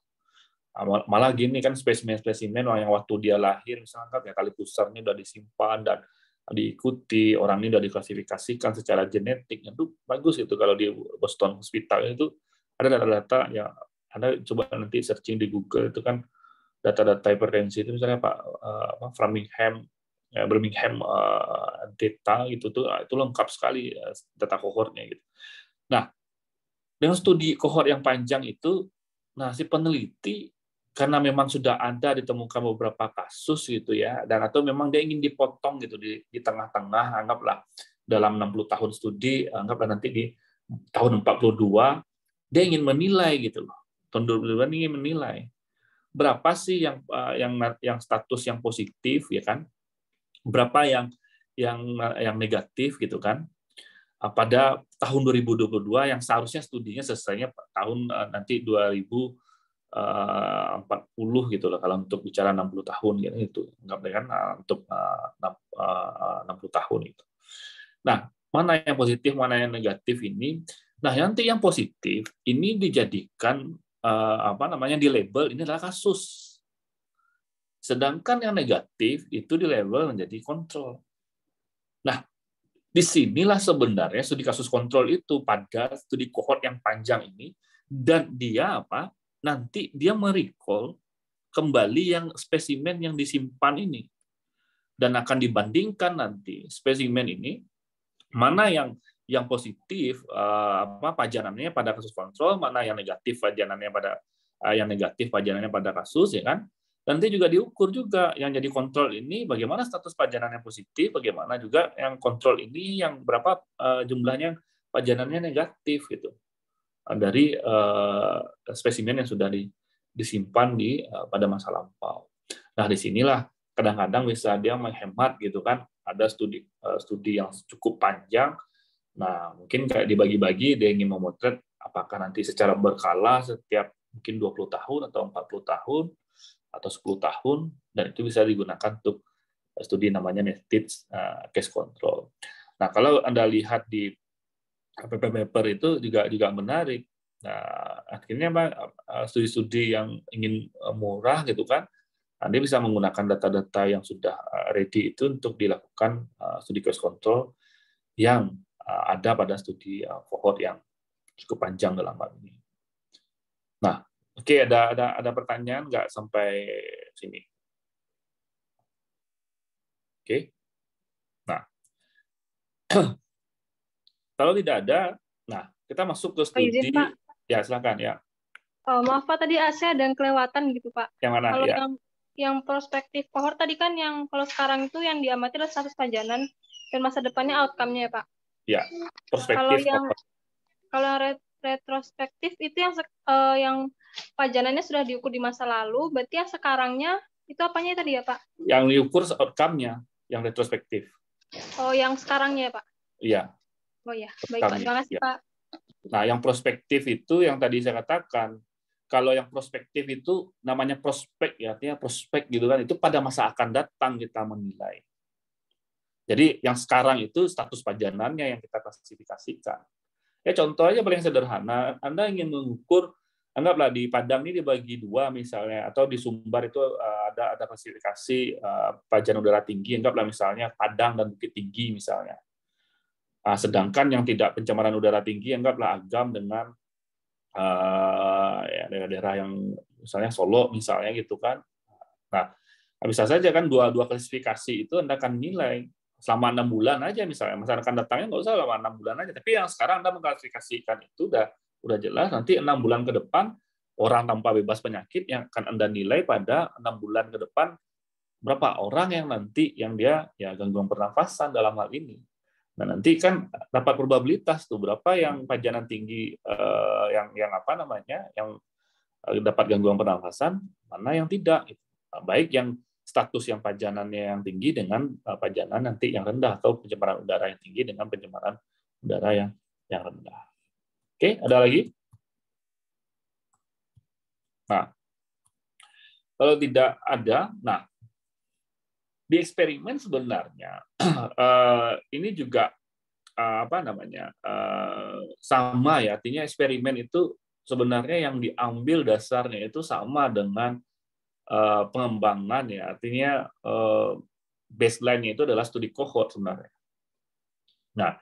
Ah, malah gini kan spesimen-spesimen yang waktu dia lahir kan ya kali pusarnya udah disimpan dan diikuti, orang ini sudah diklasifikasikan secara genetik, itu bagus itu kalau di Boston Hospital itu ada data-data yang Anda coba nanti searching di Google itu kan data-data hipertensi itu misalnya Pak eh, apa, Framingham eh, Birmingham uh, data gitu tuh ah, itu lengkap sekali data kohortnya gitu. Nah, dengan studi kohort yang panjang itu nah si peneliti karena memang sudah ada ditemukan beberapa kasus gitu ya dan atau memang dia ingin dipotong gitu di tengah-tengah anggaplah dalam 60 tahun studi anggaplah nanti di tahun 42 dia ingin menilai gitu loh tahun 2022 ingin menilai berapa sih yang eh, yang yang status yang positif ya kan berapa yang yang yang negatif gitu kan eh, pada tahun 2022 yang seharusnya studinya selesainya tahun eh, nanti 2000 40 eh, gitu loh kalau untuk bicara 60 tahun gitu itu anggap kan eh, untuk 60 eh, tahun itu. Nah, mana yang positif, mana yang negatif ini. Nah, nanti yang positif ini dijadikan apa namanya di label ini adalah kasus. Sedangkan yang negatif itu di label menjadi kontrol. Nah, disinilah sebenarnya studi kasus kontrol itu pada studi kohort yang panjang ini dan dia apa nanti dia merecall kembali yang spesimen yang disimpan ini dan akan dibandingkan nanti spesimen ini mana yang yang positif eh, apa pajanannya pada kasus kontrol mana yang negatif pajanannya pada eh, yang negatif pajanannya pada kasus ya kan nanti juga diukur juga yang jadi kontrol ini bagaimana status pajanannya positif bagaimana juga yang kontrol ini yang berapa eh, jumlahnya pajanannya negatif gitu dari uh, spesimen yang sudah di, disimpan di uh, pada masa lampau. Nah, disinilah kadang-kadang bisa dia menghemat gitu kan. Ada studi uh, studi yang cukup panjang. Nah, mungkin kayak dibagi-bagi dia ingin memotret apakah nanti secara berkala setiap mungkin 20 tahun atau 40 tahun atau 10 tahun dan itu bisa digunakan untuk studi namanya nested case control. Nah, kalau Anda lihat di KPP paper itu juga juga menarik. Nah, akhirnya eh, eh, studi-studi yang ingin eh, murah gitu kan, Anda nah, bisa menggunakan data-data yang sudah ready itu untuk dilakukan studi case control yang ada pada studi cohort yang cukup panjang dalam hal ini. Nah, oke okay, ada ada ada pertanyaan nggak sampai sini? Oke. Okay. Nah, Kalau tidak ada, nah kita masuk ke oh, iya, studi. Oh, izin, Pak. Ya silakan ya. Oh, maaf Pak, tadi AC ada yang kelewatan gitu Pak. Yang mana? Kalau ya. yang, yang prospektif kohort tadi kan yang kalau sekarang itu yang diamati adalah status pajanan dan masa depannya outcome-nya ya Pak. Ya, prospektif. Kalau yang kalau yang ret retrospektif itu yang uh, yang pajanannya sudah diukur di masa lalu, berarti yang sekarangnya itu apanya tadi ya Pak? Yang diukur outcome-nya, yang retrospektif. Oh, yang sekarangnya ya Pak? Iya. Oh ya, baik Pak. Terima kasih ya. Pak. Nah, yang prospektif itu yang tadi saya katakan, kalau yang prospektif itu namanya prospek ya, artinya prospek gitu kan, itu pada masa akan datang kita menilai. Jadi yang sekarang itu status pajanannya yang kita klasifikasikan. Ya contohnya paling sederhana, Anda ingin mengukur anggaplah di Padang ini dibagi dua misalnya atau di Sumbar itu eh, ada ada klasifikasi eh, pajan udara tinggi anggaplah misalnya Padang dan Bukit Tinggi misalnya Nah, sedangkan yang tidak pencemaran udara tinggi anggaplah agam dengan uh, ya, daerah-daerah yang misalnya Solo misalnya gitu kan. Nah, nah, bisa saja kan dua dua klasifikasi itu anda akan nilai selama enam bulan aja misalnya masyarakat datangnya nggak usah selama enam bulan aja tapi yang sekarang anda mengklasifikasikan itu udah udah jelas nanti enam bulan ke depan orang tanpa bebas penyakit yang akan anda nilai pada enam bulan ke depan berapa orang yang nanti yang dia ya gangguan pernafasan dalam hal ini Nah nanti kan dapat probabilitas tuh berapa yang pajanan tinggi eh, yang yang apa namanya yang eh, dapat gangguan pernafasan, mana yang tidak. Gitu. Nah, baik yang status yang pajanannya yang tinggi dengan eh, pajanan nanti yang rendah atau pencemaran udara yang tinggi dengan pencemaran udara yang yang rendah. Oke, ada lagi? Nah, kalau tidak ada, nah di eksperimen sebenarnya eh, ini juga eh, apa namanya eh, sama ya artinya eksperimen itu sebenarnya yang diambil dasarnya itu sama dengan pengembangan ya artinya baseline itu adalah studi kohort sebenarnya. Nah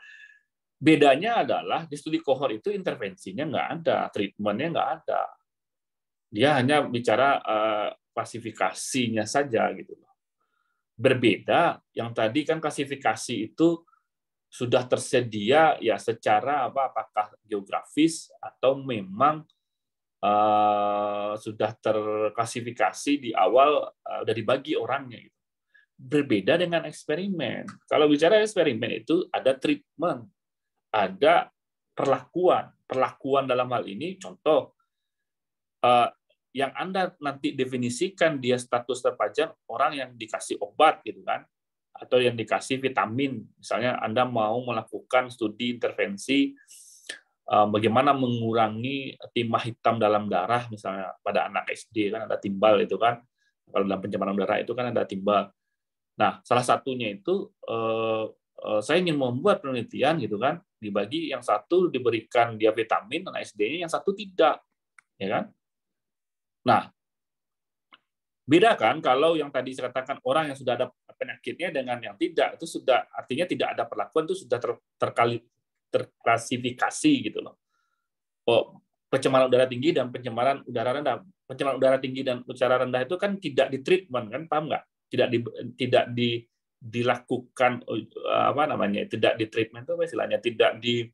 bedanya adalah di studi kohort itu intervensinya nggak ada, treatmentnya nggak ada, dia hanya bicara uh, saja gitu. Berbeda yang tadi kan klasifikasi itu sudah tersedia ya secara apa apakah geografis atau memang uh, sudah terklasifikasi di awal eh, uh, dari bagi orangnya gitu. Berbeda dengan eksperimen. Kalau bicara eksperimen itu ada treatment, ada perlakuan. Perlakuan dalam hal ini contoh uh, yang Anda nanti definisikan dia status terpajang orang yang dikasih obat gitu kan atau yang dikasih vitamin misalnya Anda mau melakukan studi intervensi eh, bagaimana mengurangi timah hitam dalam darah misalnya pada anak SD kan ada timbal itu kan kalau dalam pencemaran darah itu kan ada timbal nah salah satunya itu eh, eh, saya ingin membuat penelitian gitu kan dibagi yang satu diberikan dia vitamin anak SD-nya yang satu tidak ya kan Nah, beda kan kalau yang tadi saya katakan orang yang sudah ada penyakitnya dengan yang tidak itu sudah artinya tidak ada perlakuan itu sudah ter, terkali terklasifikasi gitu loh. Oh, pencemaran udara tinggi dan pencemaran udara rendah. Pencemaran udara tinggi dan udara rendah itu kan tidak ditreatment kan paham nggak? Tidak di tidak di dilakukan eh, apa namanya? tidak ditreatment itu apa istilahnya? Tidak di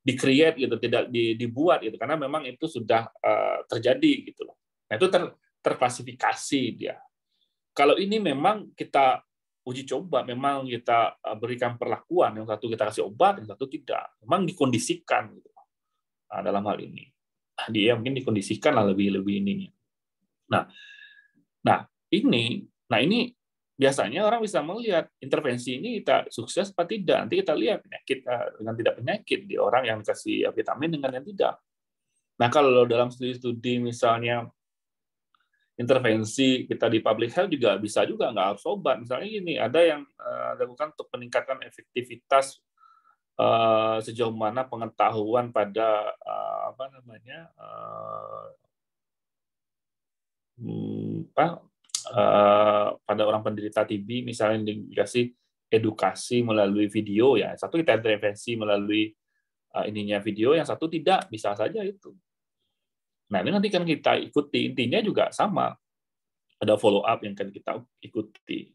di create gitu, tidak dibuat gitu karena memang itu sudah uh, terjadi gitu loh. Nah, itu ter, terklasifikasi dia. Kalau ini memang kita uji coba, memang kita eh, berikan perlakuan, yang satu kita kasih obat, yang satu tidak. Memang dikondisikan gitu. Nah, dalam hal ini. Nah, dia mungkin dikondisikan lah lebih-lebih ininya. Nah, nah ini, nah ini biasanya orang bisa melihat intervensi ini kita sukses apa tidak. Nanti kita lihat penyakit eh, dengan tidak penyakit di orang yang kasih vitamin dengan yang tidak. Nah kalau dalam studi-studi misalnya intervensi kita di public health juga bisa juga nggak harus obat misalnya ini ada yang uh, dilakukan untuk meningkatkan efektivitas eh, sejauh mana pengetahuan pada eh, apa namanya hmm, pada orang penderita TB misalnya dikasih edukasi melalui video ya satu kita intervensi melalui uh, ininya video yang satu tidak bisa saja itu Nah, ini nanti kan kita ikuti. Intinya juga sama. Ada follow up yang akan kita ikuti.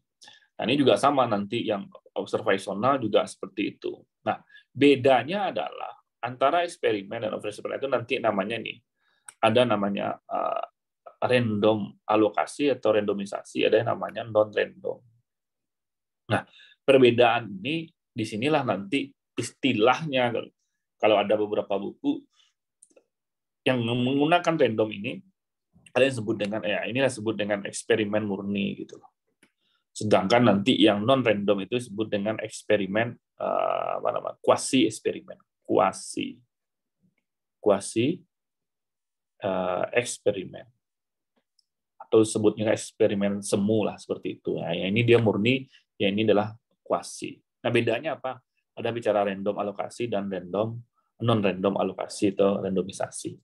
Nah, ini juga sama nanti yang observational juga seperti itu. Nah, bedanya adalah antara eksperimen dan observational itu nanti namanya nih, ada namanya eh, random alokasi atau randomisasi, ada yang namanya non-random. Nah, perbedaan ini disinilah nanti istilahnya kalau ada beberapa buku yang menggunakan random ini ada yang sebut dengan ya inilah sebut dengan eksperimen murni gitu loh. Sedangkan nanti yang non random itu disebut dengan eksperimen eh, apa namanya? kuasi eksperimen, kuasi. Kuasi eh, eksperimen atau sebutnya eksperimen semu lah seperti itu. Nah, ini dia murni, ya ini adalah kuasi. Nah, bedanya apa? Ada bicara random alokasi dan random non random alokasi atau randomisasi.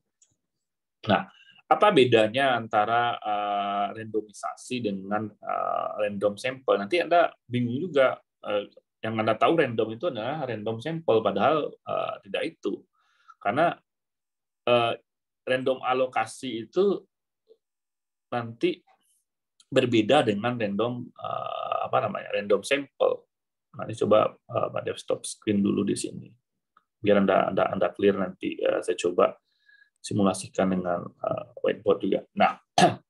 Nah, apa bedanya antara uh, randomisasi dengan uh, random sample? Nanti Anda bingung juga. Uh, yang Anda tahu random itu adalah random sample, padahal uh, tidak itu. Karena uh, random alokasi itu nanti berbeda dengan random uh, apa namanya random sample. Nanti coba uh, Pak stop screen dulu di sini biar anda anda anda clear nanti uh, saya coba simulasikan dengan uh, whiteboard juga. Nah,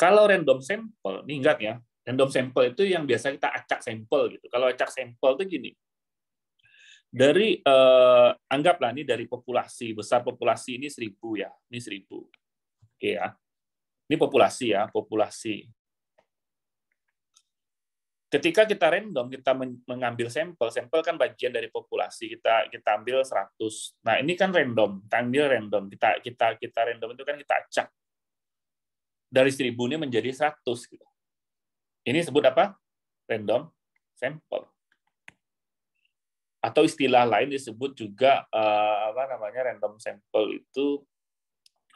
kalau random sample, nih ingat ya, random sample itu yang biasa kita acak sampel gitu. Kalau acak sampel itu gini, dari uh, anggaplah ini dari populasi besar populasi ini seribu ya, ini seribu, oke ya, ini populasi ya, populasi ketika kita random kita mengambil sampel sampel kan bagian dari populasi kita kita ambil 100 nah ini kan random kita ambil random kita kita kita random itu kan kita acak dari 1000 ini menjadi 100 gitu. ini sebut apa random sampel atau istilah lain disebut juga uh, apa namanya random sampel itu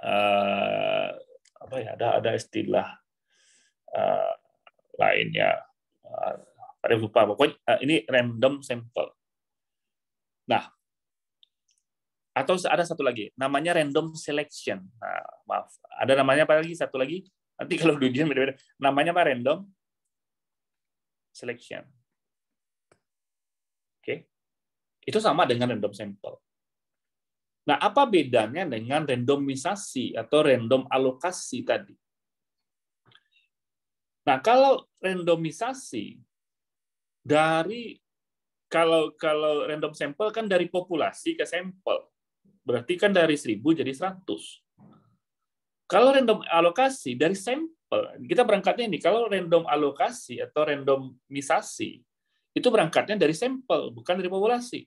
uh, apa ya ada ada istilah uh, lainnya Eh, ada lupa pokoknya eh, ini random sample. Nah, atau ada satu lagi namanya random selection. Nah, maaf, ada namanya apa lagi satu lagi? Nanti kalau dunia beda-beda. Namanya apa random selection. Oke. Okay. Itu sama dengan random sample. Nah, apa bedanya dengan randomisasi atau random alokasi tadi? Nah, kalau randomisasi dari kalau kalau random sampel kan dari populasi ke sampel. Berarti kan dari 1000 jadi 100. Kalau random alokasi dari sampel, kita berangkatnya ini kalau random alokasi atau randomisasi itu berangkatnya dari sampel, bukan dari populasi.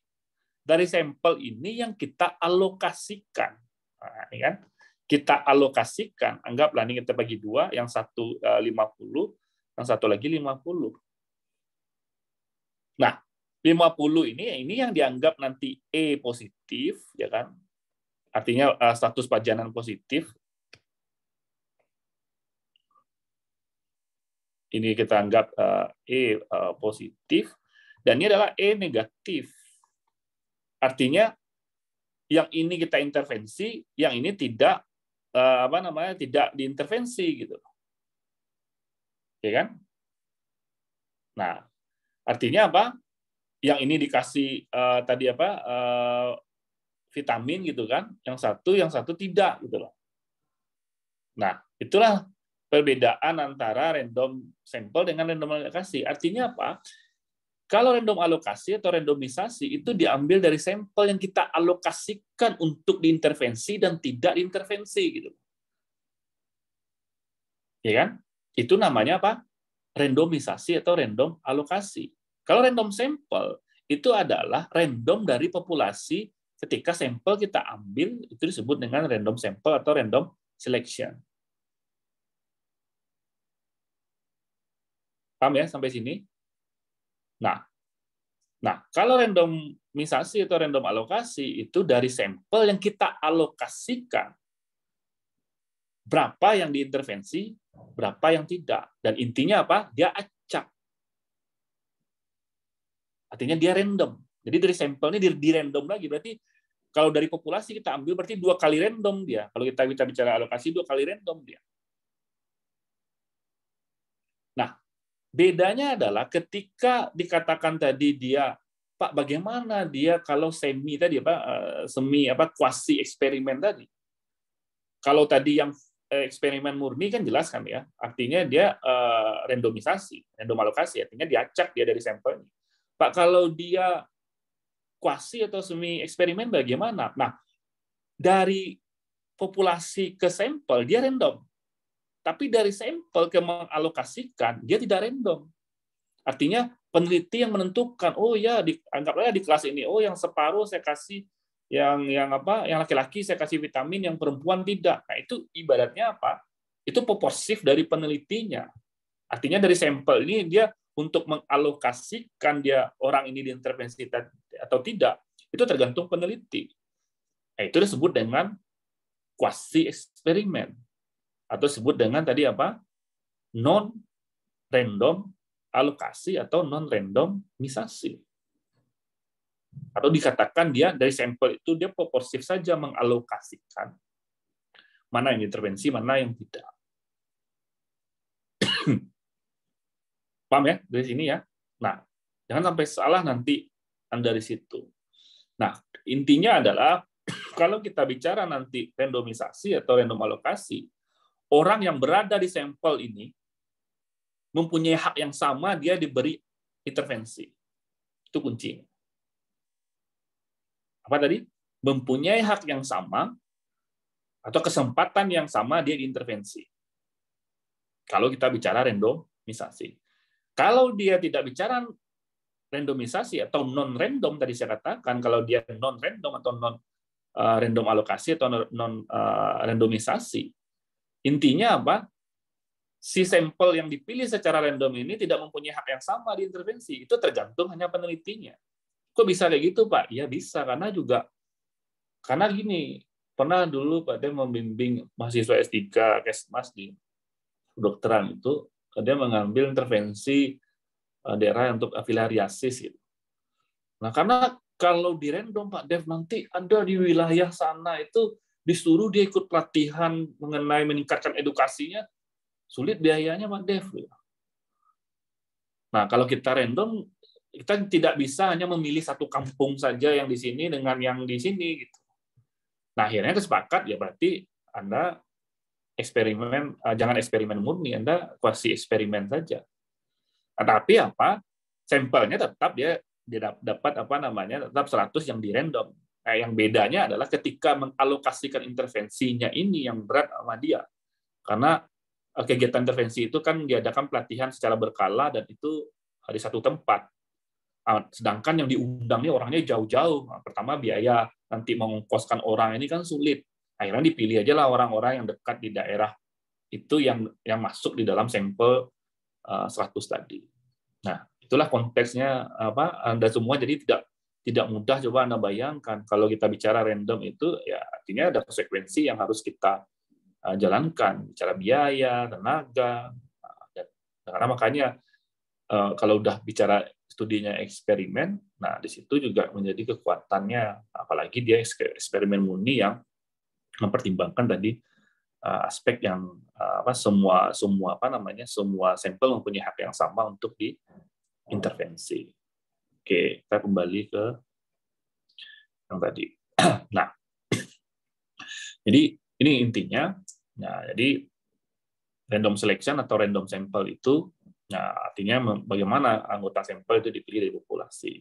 Dari sampel ini yang kita alokasikan. Nah, ini kan kita alokasikan, anggaplah ini kita bagi dua, yang satu 50, eh, yang satu lagi 50. Nah, 50 ini ini yang dianggap nanti E positif, ya kan? Artinya eh, status pajanan positif. Ini kita anggap eh, E positif, dan ini adalah E negatif. Artinya yang ini kita intervensi, yang ini tidak uh, apa namanya tidak diintervensi gitu ya kan nah artinya apa yang ini dikasih uh, tadi apa uh, vitamin gitu kan yang satu yang satu tidak gitu loh nah itulah perbedaan antara random sampel dengan random kasih artinya apa kalau random alokasi atau randomisasi itu diambil dari sampel yang kita alokasikan untuk diintervensi dan tidak diintervensi gitu. Ya kan? Itu namanya apa? Randomisasi atau random alokasi. Kalau random sampel itu adalah random dari populasi ketika sampel kita ambil itu disebut dengan random sampel atau random selection. Paham ya sampai sini? Nah, nah kalau randomisasi atau random alokasi itu dari sampel yang kita alokasikan berapa yang diintervensi, berapa yang tidak. Dan intinya apa? Dia acak. Artinya dia random. Jadi dari sampel ini di random lagi. Berarti kalau dari populasi kita ambil berarti dua kali random dia. Kalau kita kita bicara alokasi dua kali random dia. Bedanya adalah ketika dikatakan tadi dia Pak bagaimana dia kalau semi tadi apa eh, semi apa kuasi eksperimen tadi. Kalau tadi yang eh, eksperimen murni kan jelas kan ya, artinya dia eh, randomisasi, random alokasi artinya diacak dia dari sampelnya. Pak kalau dia kuasi atau semi eksperimen bagaimana? Nah, dari populasi ke sampel dia random. Tapi dari sampel ke mengalokasikan, dia tidak random. Artinya peneliti yang menentukan, oh ya, di, anggaplah di kelas ini, oh yang separuh saya kasih yang yang apa yang laki-laki saya kasih vitamin yang perempuan tidak nah itu ibaratnya apa itu proporsif dari penelitinya artinya dari sampel ini dia untuk mengalokasikan dia orang ini diintervensi atau tidak itu tergantung peneliti nah, itu disebut dengan quasi eksperimen atau sebut dengan tadi apa non random alokasi atau non random misasi atau dikatakan dia dari sampel itu dia proporsif saja mengalokasikan mana yang intervensi mana yang tidak paham ya dari sini ya nah jangan sampai salah nanti anda dari situ nah intinya adalah kalau kita bicara nanti randomisasi atau random alokasi orang yang berada di sampel ini mempunyai hak yang sama, dia diberi intervensi. Itu kuncinya. Apa tadi? Mempunyai hak yang sama atau kesempatan yang sama dia diintervensi. Kalau kita bicara randomisasi. Kalau dia tidak bicara randomisasi atau non-random tadi saya katakan, kalau dia non-random atau non eh, random alokasi atau non eh, randomisasi, Intinya apa? Si sampel yang dipilih secara random ini tidak mempunyai hak yang sama di intervensi. Itu tergantung hanya penelitinya. Kok bisa kayak gitu, Pak? Ya bisa, karena juga karena gini, pernah dulu Pak dia membimbing mahasiswa S3 Kesmas di kedokteran itu dia mengambil intervensi eh, daerah untuk afiliariasis gitu. Nah, karena kalau di random Pak Dev nanti ada di wilayah sana itu disuruh dia ikut pelatihan mengenai meningkatkan edukasinya, sulit biayanya Pak Dev. Gitu. Nah, kalau kita random, kita tidak bisa hanya memilih satu kampung saja yang di sini dengan yang di sini. gitu. Nah, akhirnya kesepakat, ya berarti Anda eksperimen, eh, jangan eksperimen murni, Anda kuasi eksperimen saja. Nah, tapi apa? Sampelnya tetap dia, dia dapat apa namanya tetap 100 yang di random eh, yang bedanya adalah ketika mengalokasikan intervensinya ini yang berat sama dia karena eh, kegiatan intervensi itu kan diadakan pelatihan secara berkala dan itu di satu tempat ah, sedangkan yang diundangnya orangnya jauh-jauh ah, pertama biaya nanti mengkoskan orang ini kan sulit akhirnya dipilih aja lah orang-orang yang dekat di daerah itu yang yang masuk di dalam sampel 100 eh, tadi nah itulah konteksnya apa eh, anda semua jadi tidak tidak mudah coba Anda bayangkan kalau kita bicara random itu ya artinya ada konsekuensi yang harus kita eh, jalankan bicara biaya tenaga eh, dan karena makanya eh, kalau udah bicara studinya eksperimen nah di situ juga menjadi kekuatannya apalagi dia eksperimen murni yang mempertimbangkan tadi aspek yang apa semua semua apa namanya semua sampel mempunyai hak yang sama untuk diintervensi Oke, kita kembali ke yang tadi. nah, jadi ini intinya. Nah, jadi random selection atau random sampel itu nah artinya bagaimana anggota sampel itu dipilih dari populasi.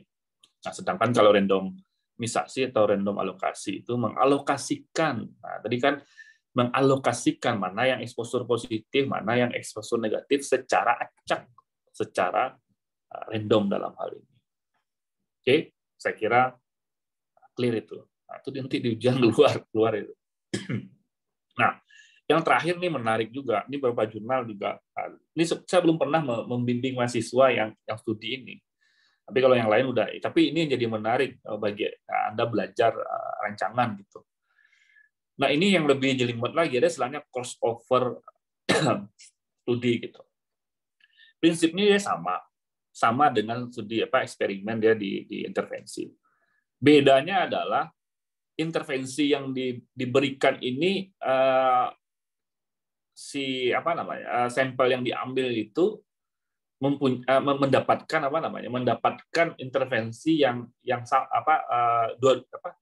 Nah, sedangkan kalau random misasi atau random alokasi itu mengalokasikan. Nah, tadi kan mengalokasikan mana yang eksposur positif, mana yang eksposur negatif secara acak, secara ah, random dalam hal ini. Oke, saya kira clear itu. Nah, itu nanti ujian keluar keluar itu. nah, yang terakhir nih menarik juga, ini beberapa jurnal juga. Nah, ini saya belum pernah membimbing mahasiswa yang yang studi ini. Tapi kalau yang lain udah. Tapi ini jadi menarik eh, bagi Anda belajar eh, rancangan gitu. Nah, ini yang lebih jelimet lagi ada selanjutnya crossover studi gitu. Prinsipnya ya sama sama dengan studi apa eksperimen dia di, di intervensi. Bedanya adalah intervensi yang di, diberikan ini uh, si apa namanya uh, sampel yang diambil itu mempuny- uh, eh, mendapatkan apa namanya mendapatkan intervensi yang yang apa uh, dua apa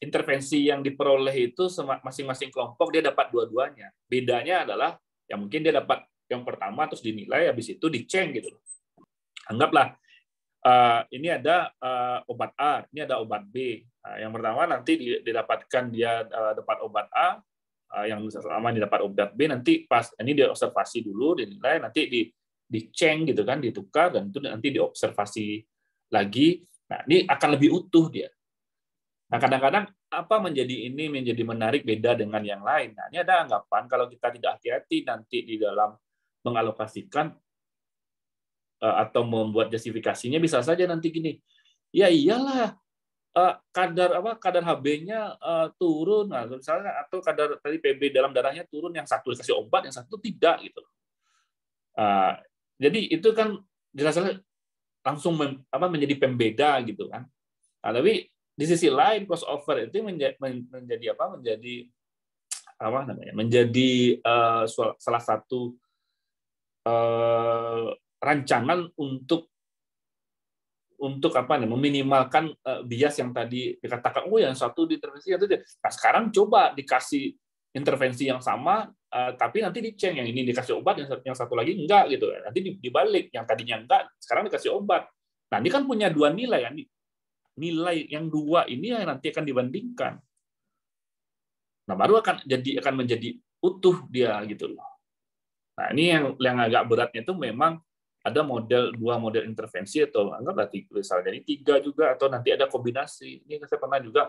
intervensi yang diperoleh itu masing-masing kelompok dia dapat dua-duanya bedanya adalah yang mungkin dia dapat yang pertama terus dinilai habis itu diceng gitu Anggaplah uh, ini ada uh, obat A, ini ada obat B. Uh, yang pertama nanti didapatkan dia uh, dapat obat A, uh, yang selama ini dapat obat B nanti pas ini diobservasi dulu, dinilai nanti di diceng gitu kan, ditukar dan itu nanti diobservasi lagi. Nah ini akan lebih utuh dia. Nah kadang-kadang apa menjadi ini menjadi menarik beda dengan yang lain. Nah ini ada anggapan kalau kita tidak hati-hati nanti di dalam mengalokasikan Eh, atau membuat justifikasinya bisa saja nanti gini ya iyalah eh, kadar apa kadar Hb-nya eh, turun nah, misalnya atau kadar tadi Pb dalam darahnya turun yang satu dikasih obat yang satu tidak gitu jadi itu kan jelas langsung apa menjadi pembeda gitu kan nah, tapi di sisi lain crossover itu menjadi, apa menjadi apa namanya menjadi uh, salah satu rancangan untuk untuk apa nih meminimalkan eh, bias yang tadi dikatakan oh yang satu diintervensi yang itu nah sekarang coba dikasih intervensi yang sama eh, tapi nanti diceng yang ini dikasih obat yang satu, yang satu lagi enggak gitu nanti dibalik yang tadinya enggak sekarang dikasih obat nah ini kan punya dua nilai kan nilai yang dua ini yang nanti akan dibandingkan nah baru akan jadi akan menjadi utuh dia gitu loh nah ini yang yang agak beratnya itu memang ada model dua model intervensi atau anggaplah misalnya ini tiga juga atau nanti ada kombinasi ini saya pernah juga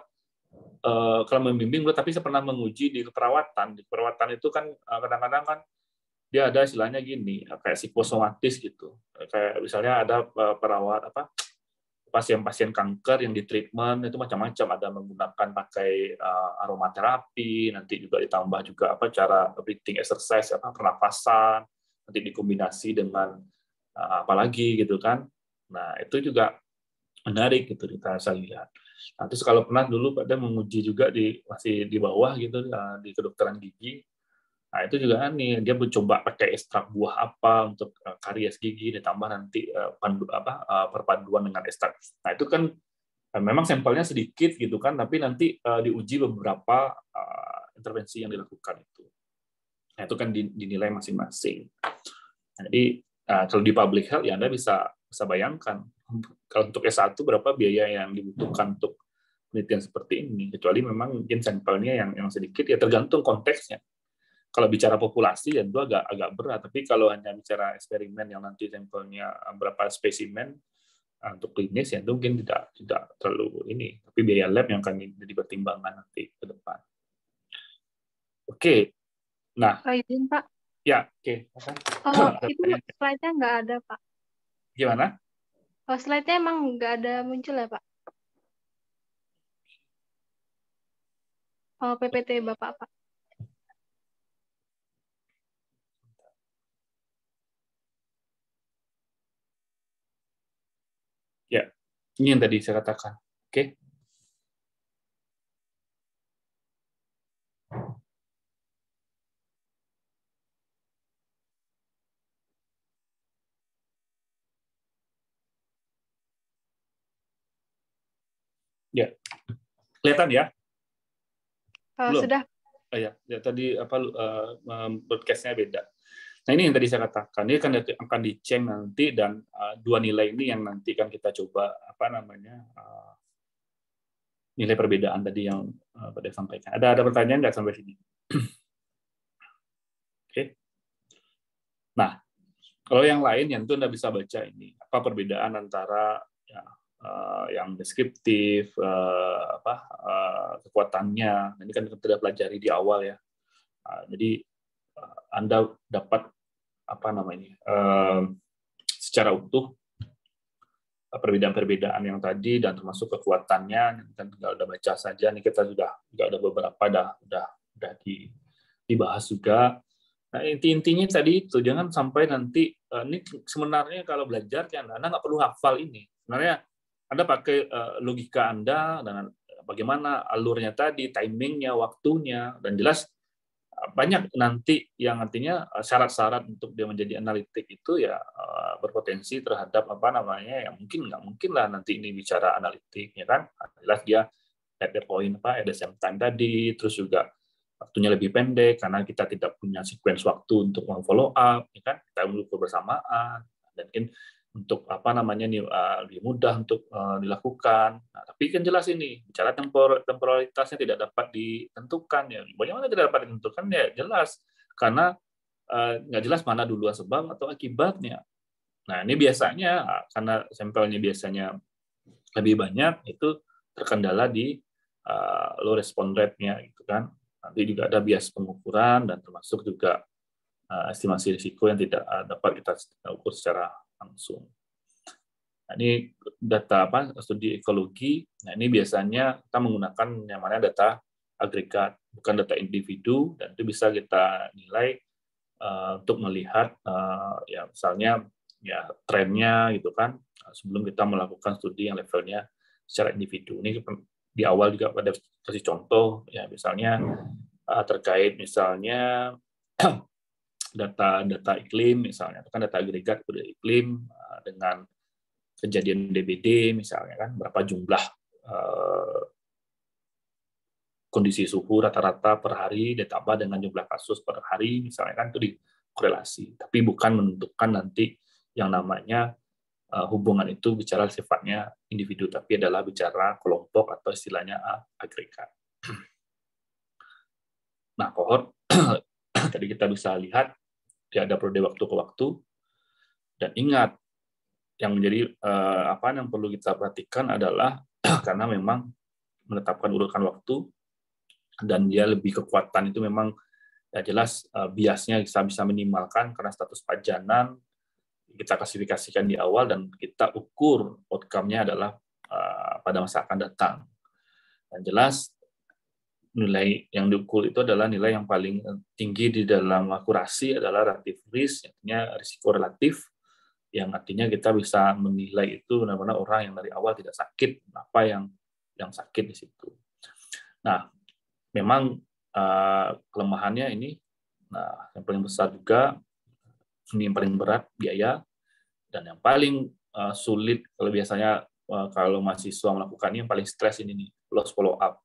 eh, kalau membimbing tapi saya pernah menguji di perawatan di perawatan itu kan eh, kadang-kadang kan dia ada istilahnya gini kayak psikosomatis gitu kayak misalnya ada eh, perawat apa pasien-pasien kanker yang di treatment itu macam-macam ada menggunakan pakai eh, aromaterapi nanti juga ditambah juga apa cara breathing exercise apa pernapasan nanti dikombinasi dengan Eh, apalagi gitu kan. Nah, itu juga menarik gitu kita saya lihat. Nah, terus kalau pernah dulu pada menguji juga di masih di bawah gitu eh, di kedokteran gigi. Nah, itu juga nih dia mencoba pakai ekstrak buah apa untuk eh, karies gigi ditambah nanti pandu, apa perpaduan dengan ekstrak. Nah, itu kan memang sampelnya sedikit gitu kan, tapi nanti diuji beberapa intervensi yang dilakukan itu. Nah, itu kan dinilai masing-masing. Jadi Nah, kalau di public health ya Anda bisa bisa bayangkan kalau untuk S1 berapa biaya yang dibutuhkan untuk penelitian seperti ini kecuali memang mungkin sampelnya yang yang sedikit ya tergantung konteksnya kalau bicara populasi ya itu agak agak berat tapi kalau hanya bicara eksperimen yang nanti sampelnya ah, berapa spesimen ah, untuk klinis ya itu mungkin tidak tidak terlalu ini tapi biaya lab yang kami jadi pertimbangan nanti ke depan oke nah izin pak Ya, oke. Okay. oh, itu slide-nya nggak ada, Pak. Gimana? Oh, slide-nya emang nggak ada muncul ya, Pak? Oh, PPT Bapak, Pak. Ya, ini yang tadi saya katakan. Oke. Okay. Ya. Kelihatan ya? Uh, Belum. Sudah. Oh, ya. ya, tadi apa uh, broadcastnya beda. Nah ini yang tadi saya katakan, ini akan akan dicek nanti dan uh, dua nilai ini yang nanti kan kita coba apa namanya uh, nilai perbedaan tadi yang uh, pada sampaikan. Ada ada pertanyaan nggak sampai sini? Oke. Okay. Nah kalau yang lain yang itu anda bisa baca ini apa perbedaan antara ya, Eh, yang deskriptif eh, apa eh, kekuatannya nah, ini kan kita pelajari di awal ya ah, jadi anda dapat apa namanya secara utuh perbedaan-perbedaan yang tadi dan termasuk kekuatannya kan tinggal udah baca saja nih kita sudah nggak ada beberapa dah udah udah di, dibahas juga nah inti-intinya tadi itu jangan sampai nanti ini sebenarnya kalau belajar kan anda nggak perlu hafal ini sebenarnya anda pakai eh, logika Anda dengan eh, bagaimana alurnya tadi, timingnya, waktunya, dan jelas eh, banyak nanti yang artinya syarat-syarat untuk dia menjadi analitik itu ya berpotensi terhadap apa namanya ya mungkin nggak mungkin lah nanti ini bicara analitik ya kan jelas dia at the point pak at the same time tadi terus juga waktunya lebih pendek karena kita tidak punya sequence waktu untuk memfollow up ya kan kita menunggu bersamaan dan mungkin untuk apa namanya nih uh, lebih mudah untuk uh, dilakukan. Nah, tapi kan jelas ini bicara tempor temporalitasnya tidak dapat ditentukan ya. Bagaimana tidak dapat ditentukan ya jelas karena uh, nggak jelas mana duluan sebab atau akibatnya. Nah ini biasanya karena sampelnya biasanya lebih banyak itu terkendala di low respond rate-nya gitu kan. Nanti juga ada bias pengukuran dan termasuk juga estimasi risiko yang tidak dapat kita ukur secara langsung. Nah, ini data apa studi ekologi. Nah, ini biasanya kita menggunakan yang mana data agregat, bukan data individu dan itu bisa kita nilai uh, untuk melihat uh, ya misalnya ya trennya gitu kan eh, sebelum kita melakukan studi yang levelnya secara individu. Ini di awal juga pada kasih contoh ya misalnya uh, terkait misalnya data-data iklim misalnya, itu kan data agregat dari iklim eh, dengan kejadian DBD misalnya kan berapa jumlah eh, kondisi suhu rata-rata per hari ditambah dengan jumlah kasus per hari misalnya kan itu dikorelasi, tapi bukan menentukan nanti yang namanya eh, hubungan itu bicara sifatnya individu tapi adalah bicara kelompok atau istilahnya agregat. Nah, kohort tadi kita bisa lihat tidak ada periode waktu ke waktu dan ingat yang menjadi uh, apa yang perlu kita perhatikan adalah karena memang menetapkan urutan waktu dan dia lebih kekuatan itu memang ya jelas uh, biasnya kita bisa minimalkan karena status pajanan kita klasifikasikan di awal dan kita ukur outcome-nya adalah uh, pada masa akan datang. Dan jelas nilai yang diukur itu adalah nilai yang paling eh, tinggi di dalam akurasi adalah relatif risk, artinya risiko relatif, yang artinya kita bisa menilai itu benar-benar orang yang dari awal tidak sakit, apa yang yang sakit di situ. Nah, memang eh, kelemahannya ini, nah yang paling besar juga ini yang paling berat biaya dan yang paling eh, sulit kalau biasanya kalau mahasiswa melakukan ini yang paling stres ini nih loss follow up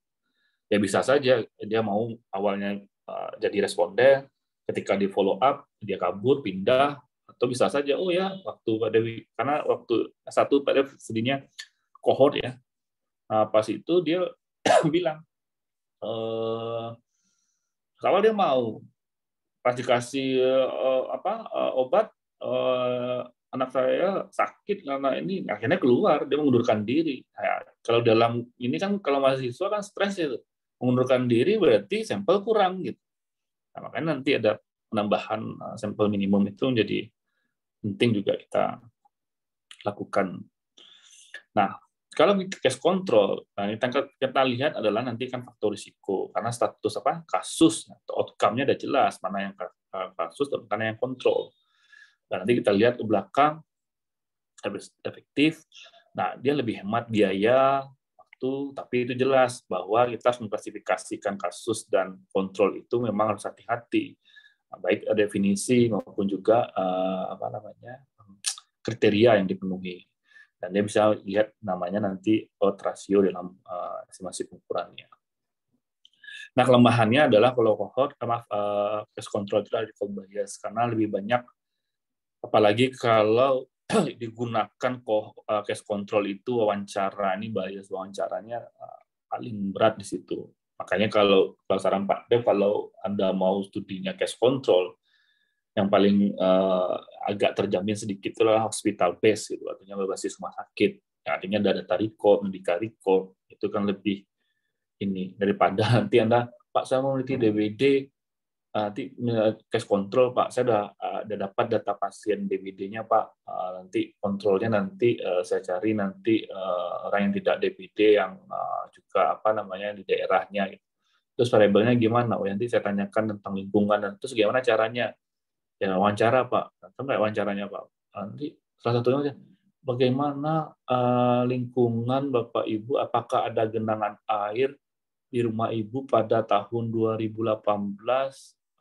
ya bisa saja dia mau awalnya eh, jadi responden, ketika di follow up dia kabur pindah atau bisa saja oh ya waktu pada karena waktu satu pada sedihnya kohor ya nah, pas itu dia bilang eh, kalau dia mau pas dikasih eh, apa eh, obat eh, anak saya sakit karena ini akhirnya keluar dia mengundurkan diri nah, kalau dalam ini kan kalau mahasiswa kan stres itu ya, mengundurkan diri berarti sampel kurang gitu. Nah, makanya nanti ada penambahan eh, sampel minimum itu menjadi penting juga kita lakukan. Nah, kalau kita case control, nah yang kita lihat adalah nanti kan faktor risiko karena status apa kasus atau outcome-nya udah jelas mana yang kasus dan mana yang kontrol. Dan nanti kita lihat ke belakang efektif. Nah, dia lebih hemat biaya, tapi itu jelas bahwa kita harus mengklasifikasikan kasus dan kontrol itu memang harus hati-hati, nah, baik eh, definisi maupun juga uh, apa namanya kriteria yang dipenuhi. Dan dia bisa lihat namanya nanti odds ratio dalam uh, estimasi pengukurannya. Nah kelemahannya adalah kalau kohort, eh, maaf, case control itu ada bias karena lebih banyak apalagi kalau digunakan kok uh, eh, case control itu wawancara ini bias wawancaranya uh, paling berat di situ. Makanya kalau kalau saran Pak Dev kalau Anda mau studinya case control yang paling uh, agak terjamin sedikit itu adalah hospital base gitu artinya berbasis rumah sakit. Ya, artinya ada data record, medical record itu kan lebih ini daripada nanti Anda Pak saya mau meneliti DWD Eh, nanti eh, case control Pak, saya sudah ada eh, dapat data pasien dpd nya Pak, nanti kontrolnya nanti saya cari nanti orang yang tidak dpd yang juga apa namanya di daerahnya. Gitu. Terus variabelnya gimana? Oh, nanti saya tanyakan tentang lingkungan dan terus gimana caranya? Ya wawancara Pak, atau nggak wawancaranya Pak? Nanti salah satunya bagaimana lingkungan Bapak Ibu, apakah ada genangan air di rumah Ibu pada tahun 2018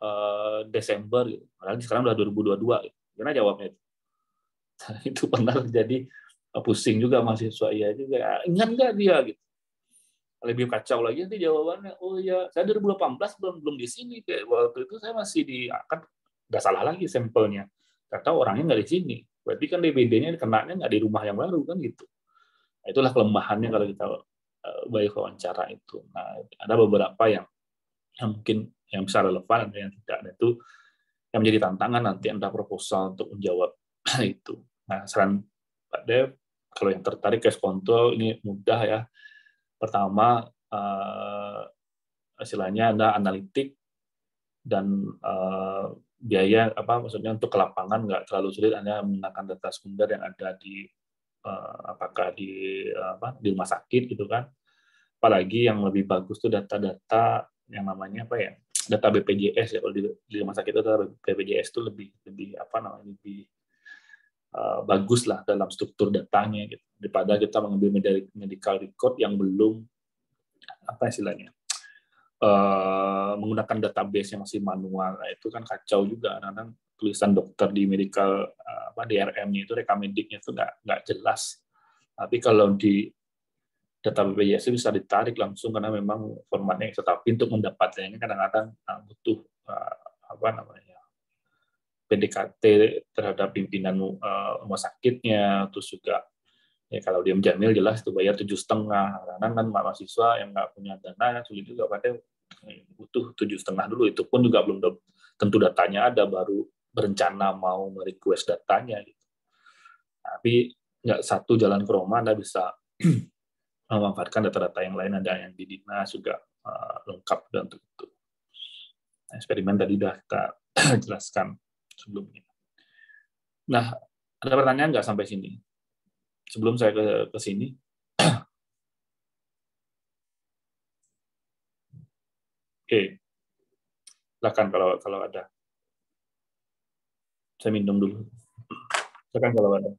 Eh, Desember gitu. Padahal sekarang udah 2022 gitu. Gimana jawabnya itu? itu pernah terjadi eh, pusing juga mahasiswa iya juga. Ah, ingat nggak dia gitu. Lebih kacau lagi nanti jawabannya, oh ya saya 2018 belum belum di sini kayak waktu itu saya masih di akan ah, nggak salah lagi sampelnya. kata orangnya nggak di sini. Berarti kan DBD-nya kenanya nggak di rumah yang baru kan gitu. Nah, itulah kelemahannya kalau kita eh, baik wawancara itu. Nah, ada beberapa yang yang mungkin yang bisa relevan ada yang tidak dan nah, itu yang menjadi tantangan nanti anda proposal untuk menjawab itu nah saran Pak Dev kalau yang tertarik ke control ini mudah ya pertama eh, istilahnya anda analitik dan uh, biaya apa maksudnya untuk ke lapangan nggak terlalu sulit anda menggunakan data sekunder yang ada di uh, apakah di apa di rumah sakit gitu kan apalagi yang lebih bagus tuh data-data yang namanya apa ya data BPJS ya kalau di, rumah sakit itu data BPJS itu lebih lebih apa namanya lebih eh, bagus lah dalam struktur datanya gitu daripada kita mengambil medical record yang belum apa istilahnya eh, menggunakan database yang masih manual nah, itu kan kacau juga kadang tulisan dokter di medical uh, apa DRM-nya itu rekamediknya itu nggak nggak jelas tapi kalau di data BPJS bisa ditarik langsung karena memang formatnya tetapi untuk mendapatnya ini kadang-kadang ah, butuh ah, apa namanya PDKT terhadap pimpinan eh, rumah sakitnya terus juga ya kalau dia menjamil jelas itu bayar tujuh setengah karena kan mahasiswa yang nggak punya dana sulit juga pada eh, butuh tujuh setengah dulu itu pun juga belum tentu datanya ada baru berencana mau merequest datanya gitu tapi nggak satu jalan ke Roma anda bisa memanfaatkan data-data yang lain ada yang di dinas juga uh, lengkap dan untuk itu eksperimen tadi sudah kita jelaskan sebelumnya nah ada pertanyaan nggak sampai sini sebelum saya ke ke sini oke okay. silakan kalau kalau ada saya minum dulu silakan kalau ada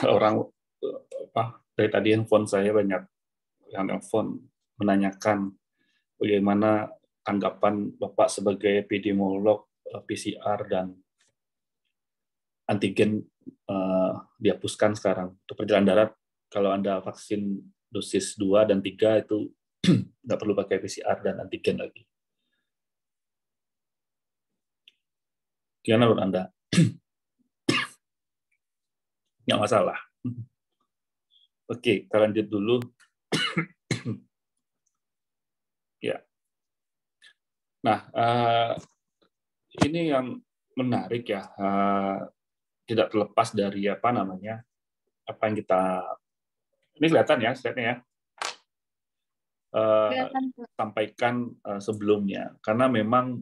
orang apa dari tadi handphone saya banyak yang handphone menanyakan bagaimana anggapan Bapak sebagai epidemiolog eh, PCR dan antigen uh, dihapuskan sekarang untuk perjalanan darat kalau Anda vaksin dosis 2 dan 3 itu nggak perlu pakai PCR dan antigen lagi. Gimana menurut Anda? nggak masalah. Oke, kita lanjut dulu. Nah, uh, ini yang menarik ya, uh, tidak terlepas dari apa namanya, apa yang kita ini kelihatan ya, slide ya. Uh, sampaikan uh, sebelumnya, karena memang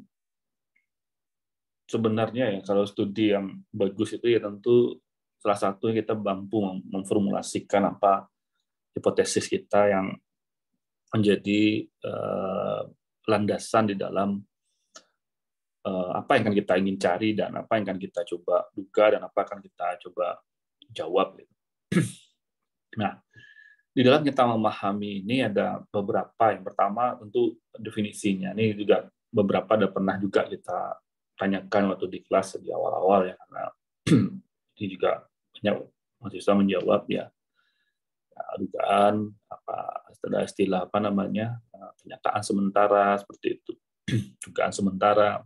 sebenarnya ya kalau studi yang bagus itu ya tentu salah satu kita mampu memformulasikan apa hipotesis kita yang menjadi uh, landasan di dalam eh, apa yang akan kita ingin cari dan apa yang akan kita coba duga dan apa akan kita coba jawab. Gitu. Nah, di dalam kita memahami ini ada beberapa. Yang pertama untuk definisinya. Ini juga beberapa ada pernah juga kita tanyakan waktu di kelas di awal-awal ya karena ini juga banyak mahasiswa menjawab ya, ya dugaan apa ada istilah apa namanya pernyataan sementara seperti itu, dugaan sementara.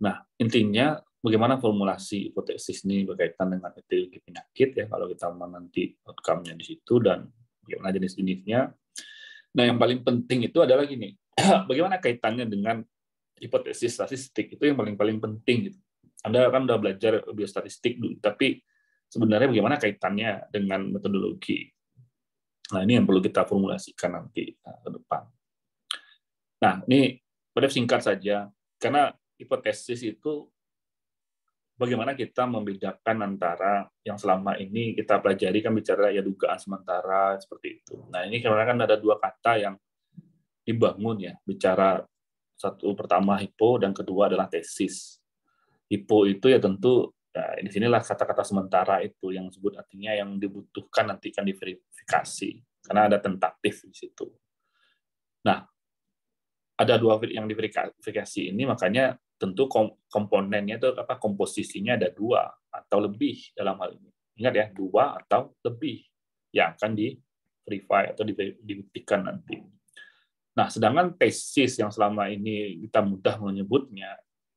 Nah, intinya bagaimana formulasi hipotesis ini berkaitan dengan etiologi penyakit ya kalau kita menanti outcome-nya di situ dan bagaimana jenis-jenisnya. Nah, yang paling penting itu adalah gini, bagaimana kaitannya dengan hipotesis statistik itu yang paling-paling penting gitu. Anda kan udah belajar biostatistik dulu, tapi sebenarnya bagaimana kaitannya dengan metodologi Nah, ini yang perlu kita formulasikan nanti nah, ke depan. Nah, ini pada singkat saja, karena hipotesis itu bagaimana kita membedakan antara yang selama ini kita pelajari kan bicara ya dugaan sementara seperti itu. Nah ini karena kan ada dua kata yang dibangun ya bicara satu pertama hipo dan kedua adalah tesis. Hipo itu ya tentu Nah, di sinilah kata-kata sementara itu yang disebut artinya yang dibutuhkan nanti kan diverifikasi karena ada tentatif di situ. Nah, ada dua yang diverifikasi ini makanya tentu komponennya itu apa komposisinya ada dua atau lebih dalam hal ini. Ingat ya, dua atau lebih yang akan verify atau dibuktikan nanti. Nah, sedangkan tesis yang selama ini kita mudah menyebutnya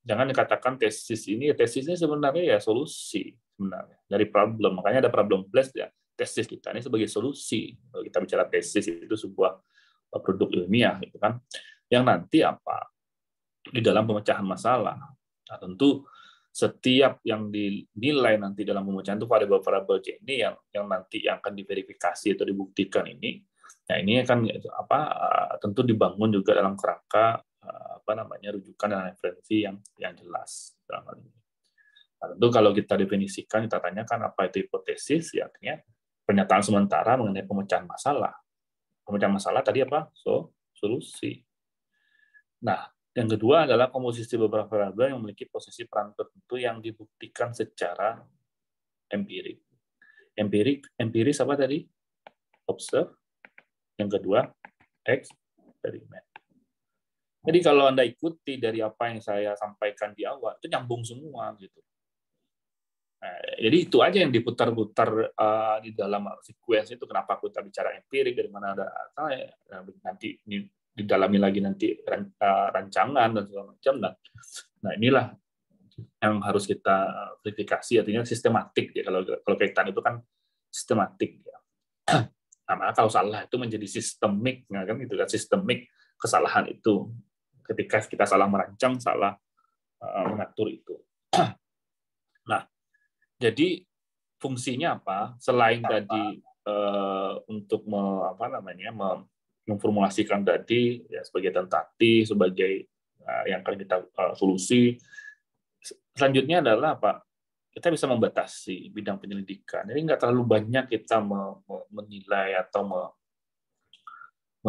jangan dikatakan tesis ini tesis ini sebenarnya ya solusi sebenarnya dari problem makanya ada problem plus ya tesis kita ini sebagai solusi kalau kita bicara tesis itu sebuah eh, produk ilmiah gitu kan yang nanti apa di dalam pemecahan masalah nah, tentu setiap yang dinilai nanti dalam pemecahan itu variabel-variabel C ini yang yang nanti yang akan diverifikasi atau dibuktikan ini Nah, ini akan eh, apa eh, tentu dibangun juga dalam kerangka Eh, apa namanya rujukan dan referensi yang yang jelas dalam hal ini. Nah, tentu kalau kita definisikan kita tanyakan apa itu hipotesis ya artinya pernyataan sementara mengenai pemecahan masalah. Pemecahan masalah tadi apa? So, solusi. Nah, yang kedua adalah komposisi beberapa variabel yang memiliki posisi peran tertentu yang dibuktikan secara empirik. Empirik, empiris apa tadi? Observe. Yang kedua, eksperimen. Jadi kalau Anda ikuti dari apa yang saya sampaikan di awal, itu nyambung semua gitu. Nah, jadi itu aja yang diputar-putar uh, di dalam sequence itu kenapa aku tak bicara empirik dari mana ada saya nah, nanti ini didalami lagi nanti eh, rancangan dan segala macam dan nah, nah inilah yang harus kita verifikasi artinya sistematik ya kalau kalau kaitan itu kan sistematik ya. Nah, kalau salah itu menjadi sistemik, kan itu kan sistemik kesalahan itu ketika kita salah merancang, salah eh, mengatur itu. Nah, jadi fungsinya apa? Selain tadi eh, untuk me, apa namanya memformulasikan tadi ya, sebagai tentati, sebagai eh, yang akan kita solusi. Selanjutnya adalah apa? Kita bisa membatasi bidang penyelidikan. Jadi nggak terlalu banyak kita menilai atau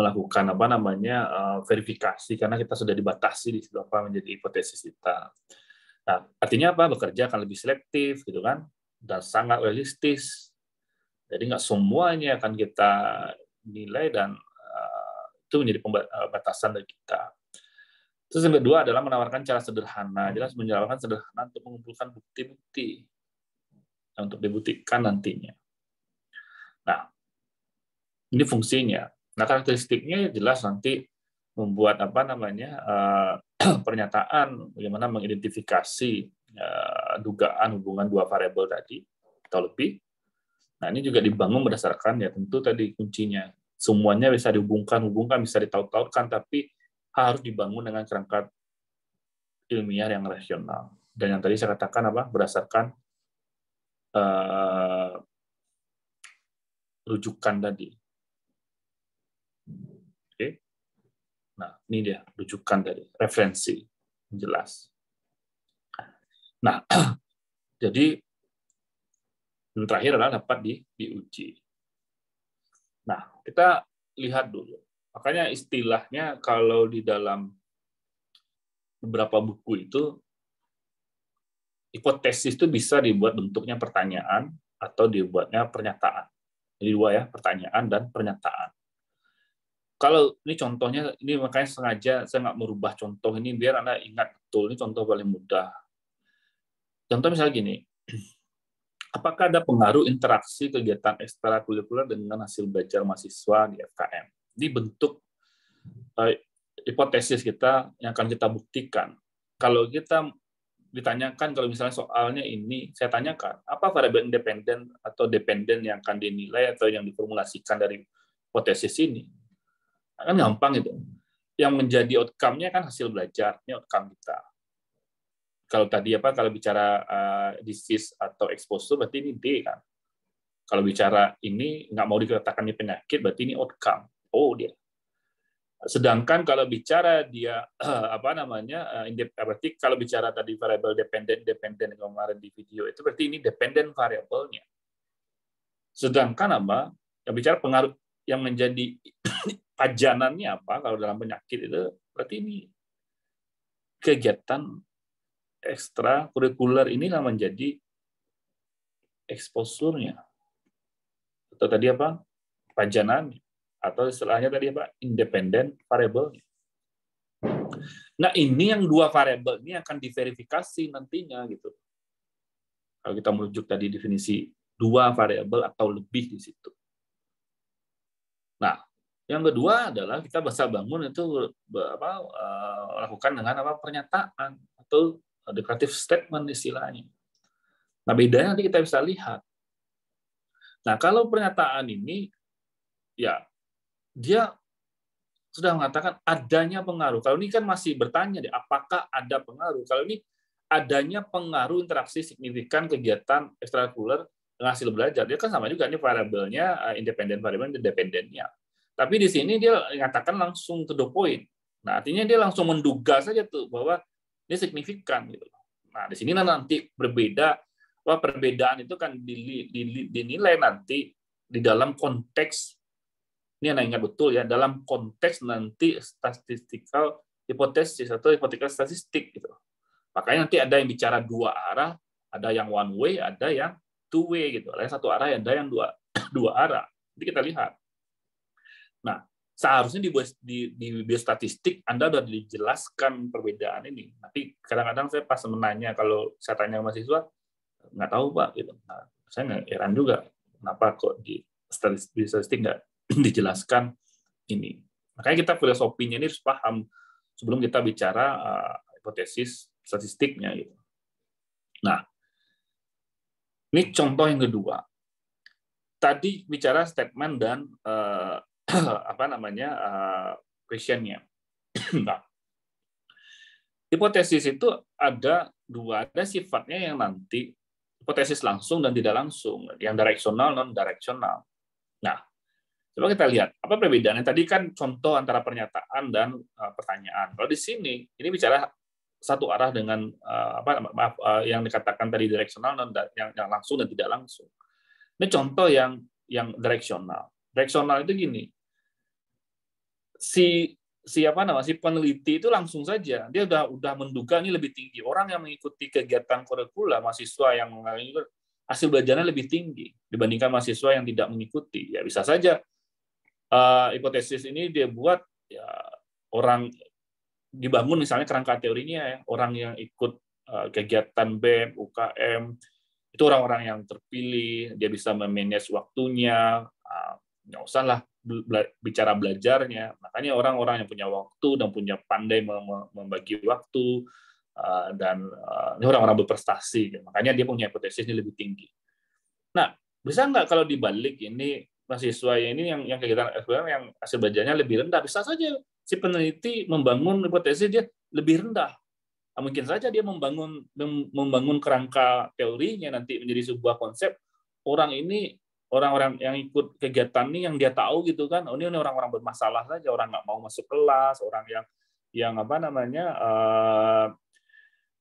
melakukan apa namanya uh, verifikasi karena kita sudah dibatasi di situ apa menjadi hipotesis kita. Nah, artinya apa? Bekerja akan lebih selektif gitu kan dan sangat realistis. Jadi nggak semuanya akan kita nilai dan uh, itu menjadi pembatasan eh, dari kita. Terus yang kedua adalah menawarkan cara sederhana. Jelas menjalankan sederhana untuk mengumpulkan bukti-bukti untuk dibuktikan nantinya. Nah, ini fungsinya. Nah, karakteristiknya jelas nanti membuat apa namanya eh, pernyataan bagaimana mengidentifikasi eh, dugaan hubungan dua variabel tadi atau lebih. Nah, ini juga dibangun berdasarkan ya tentu tadi kuncinya semuanya bisa dihubungkan, hubungkan bisa ditaut-tautkan, tapi harus dibangun dengan kerangka ilmiah yang rasional. Dan yang tadi saya katakan apa berdasarkan uh, rujukan tadi. Nah, ini dia rujukan dari referensi yang jelas. Nah, jadi yang terakhir adalah dapat di, diuji. Nah, kita lihat dulu. Makanya istilahnya kalau di dalam beberapa buku itu hipotesis itu bisa dibuat bentuknya pertanyaan atau dibuatnya pernyataan. Jadi dua ya, pertanyaan dan pernyataan kalau ini contohnya ini makanya sengaja saya nggak merubah contoh ini biar anda ingat betul ini contoh paling mudah contoh misalnya gini apakah ada pengaruh interaksi kegiatan ekstrakurikuler dengan hasil belajar mahasiswa di FKM ini bentuk eh, hipotesis kita yang akan kita buktikan kalau kita ditanyakan kalau misalnya soalnya ini saya tanyakan apa variabel independen atau dependen yang akan dinilai atau yang diformulasikan dari hipotesis ini Kan gampang itu. Yang menjadi outcome-nya kan hasil belajar, ini outcome kita. Kalau tadi apa kalau bicara eh, disease atau exposure berarti ini D kan. Kalau bicara ini nggak mau dikatakan ini penyakit berarti ini outcome. Oh dia. Sedangkan kalau bicara dia apa namanya eh, eh, berarti kalau bicara tadi variable dependent dependent kemarin di video itu berarti ini dependent variabelnya. Sedangkan apa yang bicara pengaruh yang menjadi pajanannya apa kalau dalam penyakit itu berarti ini kegiatan ekstra kurikuler inilah menjadi eksposurnya atau tadi apa pajanan atau istilahnya tadi apa independen variable nah ini yang dua variabel ini akan diverifikasi nantinya gitu kalau kita merujuk tadi definisi dua variabel atau lebih di situ nah yang kedua adalah kita bisa bangun itu apa, eh, lakukan dengan apa pernyataan atau declarative statement istilahnya. Nah bedanya nanti kita bisa lihat. Nah kalau pernyataan ini ya dia sudah mengatakan adanya pengaruh. Kalau ini kan masih bertanya deh, apakah ada pengaruh? Kalau ini adanya pengaruh interaksi signifikan kegiatan ekstrakurikuler dengan hasil belajar, dia kan sama juga ini variabelnya eh, independen, variabel independennya tapi di sini dia mengatakan langsung to the point. Nah, artinya dia langsung menduga saja tuh bahwa ini signifikan gitu Nah, di sini nanti berbeda Wah perbedaan itu kan dinilai nanti di dalam konteks ini Anda ingat betul ya, dalam konteks nanti statistical hipotesis atau hipotesis statistik gitu. Makanya nanti ada yang bicara dua arah, ada yang one way, ada yang two way gitu. Ada yang satu arah, ada yang dua dua arah. Jadi kita lihat. Nah, seharusnya di, di, biostatistik Anda sudah dijelaskan perbedaan ini. Tapi kadang-kadang saya pas menanya, kalau saya tanya mahasiswa, nggak tahu Pak. Gitu. Nah, saya nggak heran juga, kenapa kok di statistik, nggak dijelaskan ini. Makanya kita filosofinya ini harus paham sebelum kita bicara uh, hipotesis statistiknya. Gitu. Nah, ini contoh yang kedua. Tadi bicara statement dan uh, Eh, apa namanya uh, questionnya. nah, hipotesis itu ada dua, ada sifatnya yang nanti hipotesis langsung dan tidak langsung, yang directional non directional, Nah, coba kita lihat apa perbedaannya. Tadi kan contoh antara pernyataan dan eh, pertanyaan. Kalau di sini ini bicara satu arah dengan apa maaf yang dikatakan tadi direksional non yang, yang langsung dan tidak langsung. Ini contoh yang yang direksional. Direksional itu gini, si siapa nama si peneliti itu langsung saja dia udah udah menduga ini lebih tinggi orang yang mengikuti kegiatan kurikula mahasiswa yang mengalami hasil belajarnya lebih tinggi dibandingkan mahasiswa yang tidak mengikuti ya bisa saja uh, hipotesis ini dia buat ya, orang dibangun misalnya kerangka teorinya ya orang yang ikut eh, kegiatan BEM UKM itu orang-orang yang terpilih dia bisa memanage waktunya uh, nggak usah lah bicara belajarnya. Makanya orang-orang yang punya waktu dan punya pandai membagi waktu eh, dan eh, ini orang-orang berprestasi. Gitu. Makanya dia punya hipotesis ini lebih tinggi. Nah, bisa nggak kalau dibalik ini mahasiswa ini yang yang kegiatan SPM yang hasil belajarnya lebih rendah bisa saja si peneliti membangun hipotesis dia lebih rendah nah, mungkin saja dia membangun membangun kerangka teorinya nanti menjadi sebuah konsep orang ini orang-orang yang ikut kegiatan ini yang dia tahu gitu kan oh, ini orang-orang bermasalah saja orang nggak mau masuk kelas orang yang yang apa namanya uh,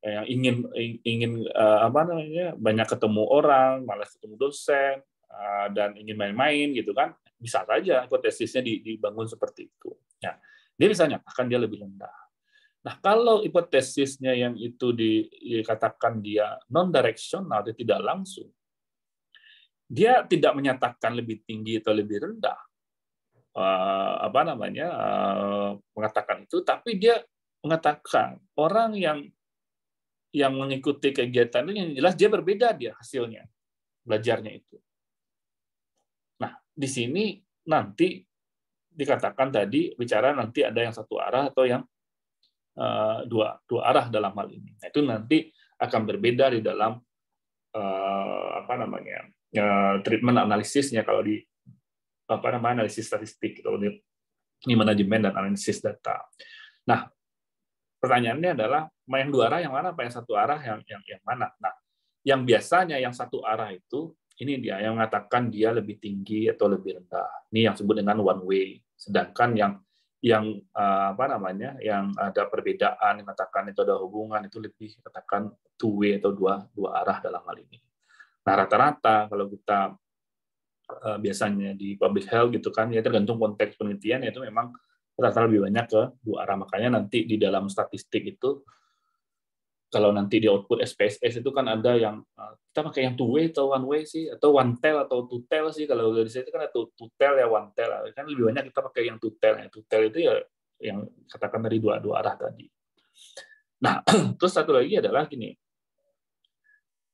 yang ingin ingin uh, apa namanya banyak ketemu orang malah ketemu dosen uh, dan ingin main-main gitu kan bisa saja hipotesisnya dibangun seperti itu ya dia bisa nyatakan dia lebih rendah nah kalau hipotesisnya yang itu dikatakan dia non directional atau tidak langsung dia tidak menyatakan lebih tinggi atau lebih rendah eh, apa namanya eh, mengatakan itu tapi dia mengatakan orang yang yang mengikuti kegiatan ini yang jelas dia berbeda dia hasilnya belajarnya itu nah di sini nanti dikatakan tadi bicara nanti ada yang satu arah atau yang eh, dua dua arah dalam hal ini nah, itu nanti akan berbeda di dalam apa namanya Ya, treatment analisisnya kalau di apa namanya analisis statistik kalau gitu, di, di manajemen dan analisis data. Nah, pertanyaannya adalah yang dua arah yang mana, apa yang satu arah yang yang yang mana? Nah, yang biasanya yang satu arah itu ini dia yang mengatakan dia lebih tinggi atau lebih rendah. Ini yang disebut dengan one way. Sedangkan yang yang eh, apa namanya yang ada perbedaan mengatakan itu ada hubungan itu lebih katakan two way atau dua dua arah dalam hal ini. Nah rata-rata kalau kita eh, biasanya di public health gitu kan ya tergantung konteks penelitian itu memang rata-rata lebih banyak ke dua arah makanya nanti di dalam statistik itu kalau nanti di output SPSS itu kan ada yang eh, kita pakai yang two way atau one way sih atau one tail atau two tail sih kalau dari saya itu kan ada two, tail ya one tail kan lebih banyak kita pakai yang two tail yang two tail itu ya yang katakan dari dua dua arah tadi nah terus satu lagi adalah gini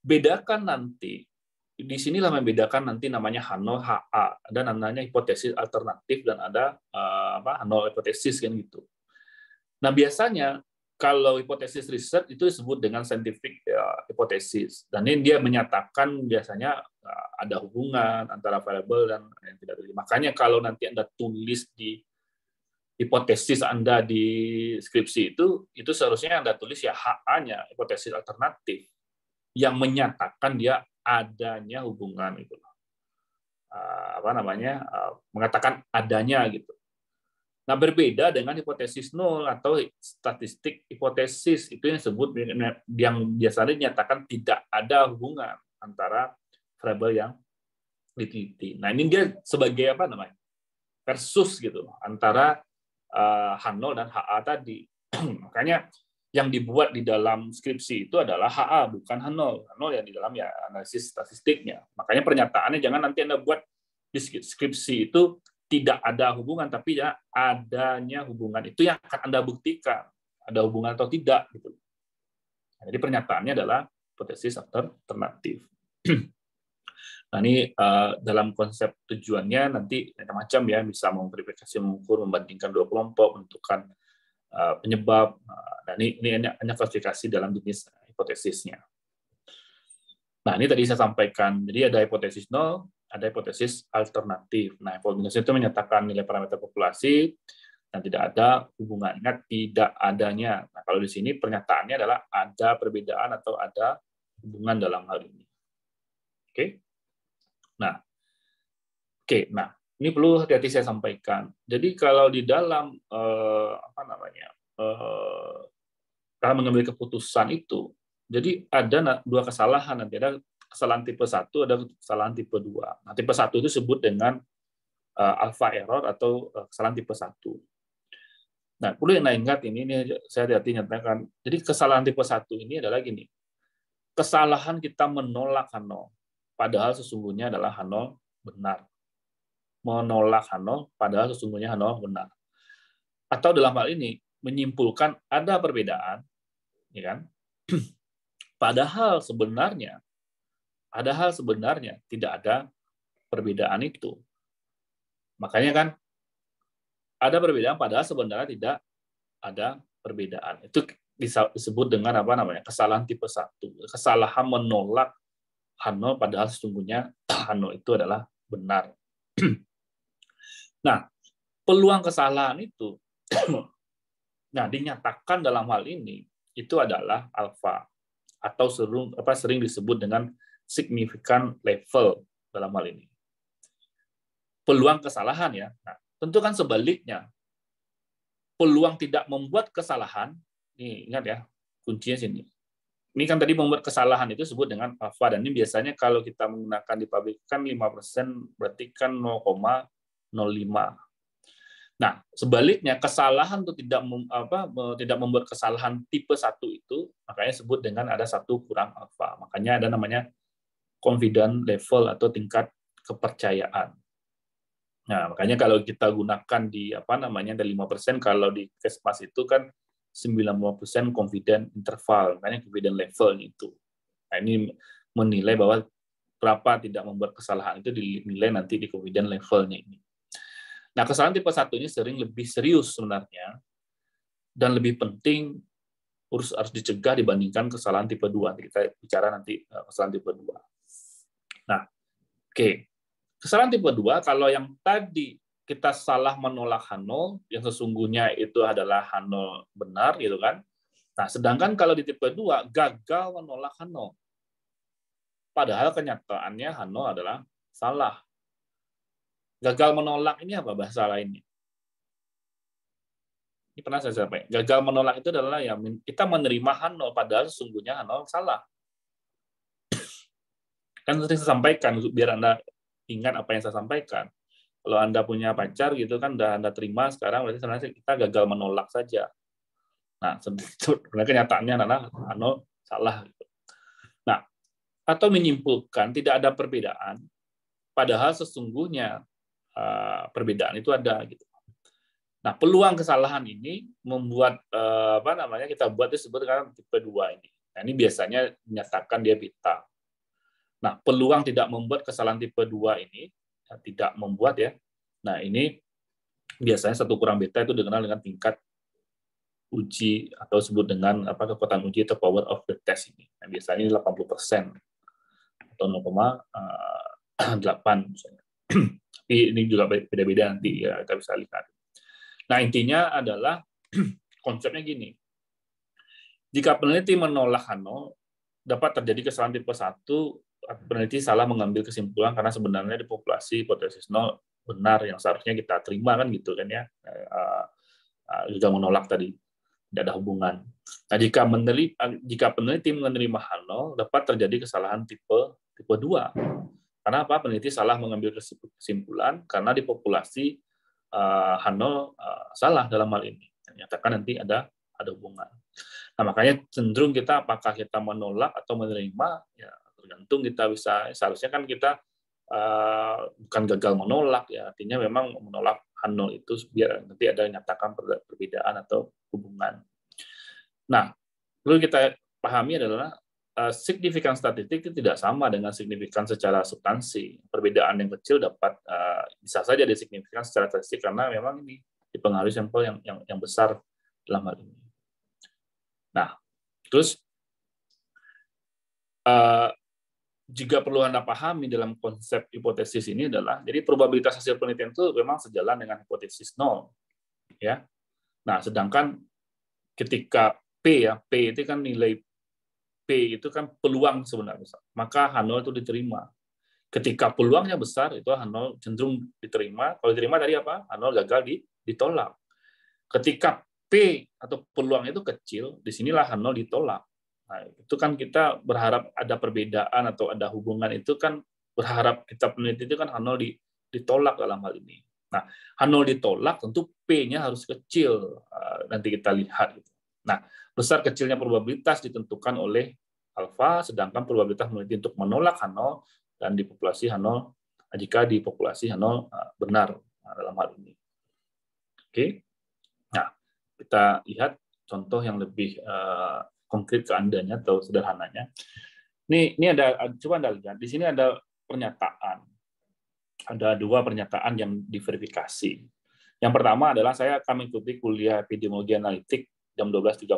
bedakan nanti di sinilah membedakan nanti namanya H0, HA ada namanya hipotesis alternatif dan ada eh, apa H0 hipotesis kan gitu. Nah biasanya kalau hipotesis riset itu disebut dengan scientific ya, hipotesis dan ini dia menyatakan biasanya eh, ada hubungan antara variabel dan yang tidak terjadi. Makanya kalau nanti anda tulis di hipotesis anda di skripsi itu itu seharusnya anda tulis ya HA-nya hipotesis alternatif yang menyatakan dia adanya hubungan itu ah, apa namanya ah, mengatakan adanya gitu. Nah berbeda dengan hipotesis nol atau statistik hipotesis itu yang disebut yang biasanya dinyatakan tidak ada hubungan antara variabel yang diteliti. Nah ini dia sebagai apa namanya versus gitu antara H0 ah, dan HA tadi. Makanya yang dibuat di dalam skripsi itu adalah HA, bukan H0. H0 yang di dalam ya analisis statistiknya. Makanya pernyataannya jangan nanti Anda buat di skripsi itu tidak ada hubungan, tapi ya adanya hubungan. Itu yang akan Anda buktikan, ada hubungan atau tidak. gitu. Nah, jadi pernyataannya adalah hipotesis alternatif. Nah, ini eh, dalam konsep tujuannya nanti macam-macam ya, bisa memverifikasi mengukur, membandingkan dua kelompok, menentukan Eh, penyebab. Eh, dan nah, ini, ini hanya, hanya klasifikasi dalam jenis hipotesisnya. Nah, ini tadi saya sampaikan. Jadi ada hipotesis nol, ada hipotesis alternatif. Nah, hipotesis itu menyatakan nilai parameter populasi dan tidak ada hubungannya tidak adanya. Nah, kalau di sini pernyataannya adalah ada perbedaan atau ada hubungan dalam hal ini. Oke. Okay? Nah, oke. Okay, nah, ini perlu hati-hati saya sampaikan. Jadi kalau di dalam eh, apa namanya eh, dalam mengambil keputusan itu, jadi ada dua kesalahan nanti ada kesalahan tipe satu, ada kesalahan tipe dua. Nah, tipe satu itu disebut dengan eh, alpha error atau eh, kesalahan tipe satu. Nah, perlu yang ingat ini, ini saya hati-hati nyatakan. Jadi kesalahan tipe satu ini adalah gini. Kesalahan kita menolak Hanol, padahal sesungguhnya adalah Hanol benar menolak Hano padahal sesungguhnya Hano benar. Atau dalam hal ini, menyimpulkan ada perbedaan, ya kan? padahal sebenarnya, padahal sebenarnya tidak ada perbedaan itu. Makanya kan, ada perbedaan padahal sebenarnya tidak ada perbedaan. Itu disebut dengan apa namanya kesalahan tipe satu kesalahan menolak Hano padahal sesungguhnya Hano itu adalah benar Nah, peluang kesalahan itu nah dinyatakan dalam hal ini itu adalah alfa atau sering apa sering disebut dengan significant level dalam hal ini. Peluang kesalahan ya. Nah, tentu kan sebaliknya. Peluang tidak membuat kesalahan, nih ingat ya, kuncinya sini. Ini kan tadi membuat kesalahan itu disebut dengan alfa dan ini biasanya kalau kita menggunakan di pabrik kan 5% berarti kan 0, 05. Nah, sebaliknya kesalahan untuk tidak mem, apa tidak membuat kesalahan tipe satu itu makanya disebut dengan ada satu kurang alfa. Makanya ada namanya confident level atau tingkat kepercayaan. Nah, makanya kalau kita gunakan di apa namanya ada 5% kalau di Kesmas itu kan 90% confident interval, makanya confident level itu. Nah, ini menilai bahwa berapa tidak membuat kesalahan itu dinilai nanti di confident levelnya ini. Nah, kesalahan tipe satu ini sering lebih serius sebenarnya dan lebih penting harus harus dicegah dibandingkan kesalahan tipe dua 2. Kita bicara nanti eh, kesalahan tipe dua Nah, oke. Okay. Kesalahan tipe dua kalau yang tadi kita salah menolak Hanol yang sesungguhnya itu adalah Hanol benar gitu kan. Nah, sedangkan kalau di tipe 2 gagal menolak Hanol. Padahal kenyataannya Hanol adalah salah. Gagal menolak ini apa bahasa lainnya? Ini pernah saya sampaikan. Gagal menolak itu adalah yang kita menerima Hanol padahal sesungguhnya Hanol salah. Kan sering saya sampaikan biar Anda ingat apa yang saya sampaikan. Kalau Anda punya pacar gitu kan udah Anda terima sekarang berarti sebenarnya kita gagal menolak saja. Nah, sebenarnya kenyataannya adalah Hanol salah gitu. Nah, atau menyimpulkan tidak ada perbedaan padahal sesungguhnya Eh, perbedaan itu ada gitu. Nah, peluang kesalahan ini membuat eh, apa namanya kita buat disebut karena tipe 2 ini. Nah, ini biasanya menyatakan dia pita. Nah, peluang tidak membuat kesalahan tipe 2 ini ya, tidak membuat ya. Nah, ini biasanya satu kurang beta itu dikenal dengan tingkat uji atau sebut dengan apa kekuatan uji atau power of the test ini. Nah, biasanya ini 80% atau 0,8 eh, misalnya. ini juga beda-beda nanti ya kita bisa lihat. Nah intinya adalah konsepnya gini. Jika peneliti menolak Hano, dapat terjadi kesalahan tipe 1 peneliti salah mengambil kesimpulan karena sebenarnya di populasi hipotesis nol benar yang seharusnya kita terima kan gitu kan ya eh, eh, eh, juga menolak tadi tidak ada hubungan. Nah, jika meneliti jika peneliti menerima Hano, dapat terjadi kesalahan tipe tipe 2 karena apa peneliti salah mengambil kesimpulan? Karena di populasi uh, salah dalam hal ini. Nyatakan nanti ada ada hubungan. Nah makanya cenderung kita apakah kita menolak atau menerima ya tergantung kita bisa seharusnya kan kita uh, bukan gagal menolak ya artinya memang menolak Hano itu biar nanti ada nyatakan perbedaan atau hubungan. Nah perlu kita pahami adalah Eh, signifikan statistik itu tidak sama dengan signifikan secara substansi. Perbedaan yang kecil dapat uh, bisa saja disignifikan secara statistik karena memang ini dipengaruhi sampel yang, yang yang besar dalam hal ini. Nah, terus uh, eh, juga perlu anda pahami dalam konsep hipotesis ini adalah jadi probabilitas hasil penelitian itu memang sejalan dengan hipotesis nol, ya. Nah, sedangkan ketika P ya, P itu kan nilai P itu kan peluang sebenarnya Maka H0 itu diterima. Ketika peluangnya besar, itu H0 cenderung diterima. Kalau diterima tadi apa? H0 gagal di, ditolak. Ketika P atau peluang itu kecil, disinilah H0 ditolak. Nah, itu kan kita berharap ada perbedaan atau ada hubungan itu kan berharap kita peneliti itu kan H0 di, ditolak dalam hal ini. Nah, H0 ditolak tentu P-nya harus kecil. Nah, nanti kita lihat. Gitu. Nah, besar kecilnya probabilitas ditentukan oleh alfa, sedangkan probabilitas meneliti untuk menolak H0 dan di populasi H0 jika di populasi H0 eh, benar eh, dalam hal ini. Oke, nah kita lihat contoh yang lebih uh, konkret keandanya atau sederhananya. Ini ini ada coba anda lihat di sini ada pernyataan, ada dua pernyataan yang diverifikasi. Yang pertama adalah saya kami mengikuti kuliah epidemiologi analitik jam 12.30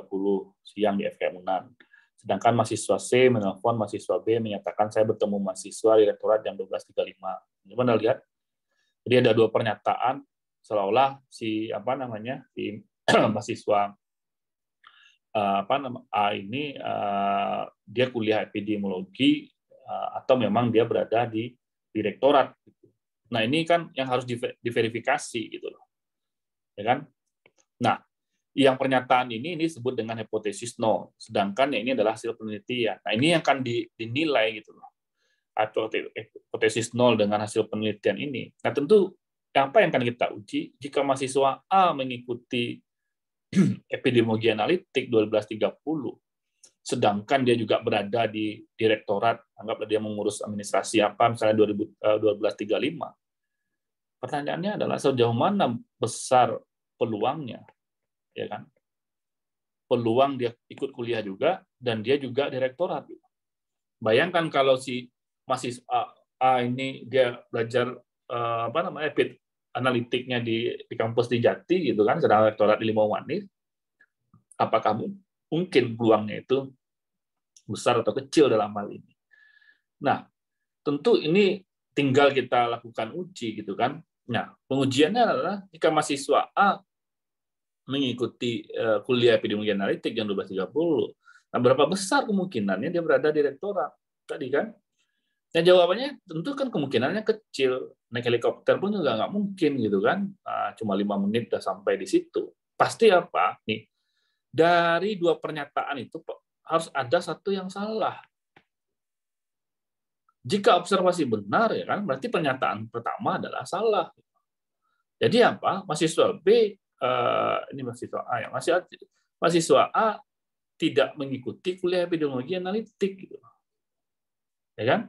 siang di FKM Unan. Sedangkan mahasiswa C menelpon mahasiswa B menyatakan saya bertemu mahasiswa di direktorat jam 12.35. mana lihat? Jadi ada dua pernyataan seolah-olah si apa namanya si mahasiswa eh, apa nama A ini eh, dia kuliah epidemiologi eh, atau memang dia berada di direktorat. Gitu. Nah ini kan yang harus diverifikasi gitu loh, ya kan? Nah yang pernyataan ini ini disebut dengan hipotesis nol, sedangkan ini adalah hasil penelitian. Nah ini yang akan dinilai gitu loh, atau hipotesis nol dengan hasil penelitian ini. Nah tentu apa yang akan kita uji jika mahasiswa A mengikuti epidemiologi analitik 1230, sedangkan dia juga berada di direktorat, anggaplah dia mengurus administrasi apa, misalnya 1235. Eh, Pertanyaannya adalah sejauh mana besar peluangnya ya kan? Peluang dia ikut kuliah juga dan dia juga direktorat. Bayangkan kalau si mahasiswa A, ini dia belajar eh, apa namanya epit analitiknya di di kampus di Jati gitu kan, sedang direktorat di apa apakah mungkin peluangnya itu besar atau kecil dalam hal ini? Nah, tentu ini tinggal kita lakukan uji gitu kan. Nah, pengujiannya adalah jika mahasiswa A mengikuti uh, kuliah epidemiologi analitik yang 1230. Nah, berapa besar kemungkinannya dia berada di rektorat tadi kan? Nah, jawabannya tentu kan kemungkinannya kecil. Naik helikopter pun juga nggak mungkin gitu kan. Nah, cuma lima menit udah sampai di situ. Pasti apa? Nih, dari dua pernyataan itu harus ada satu yang salah. Jika observasi benar ya kan, berarti pernyataan pertama adalah salah. Jadi apa? Mahasiswa B Eh, ini mahasiswa A ya mahasiswa A tidak mengikuti kuliah epidemiologi analitik gitu ya kan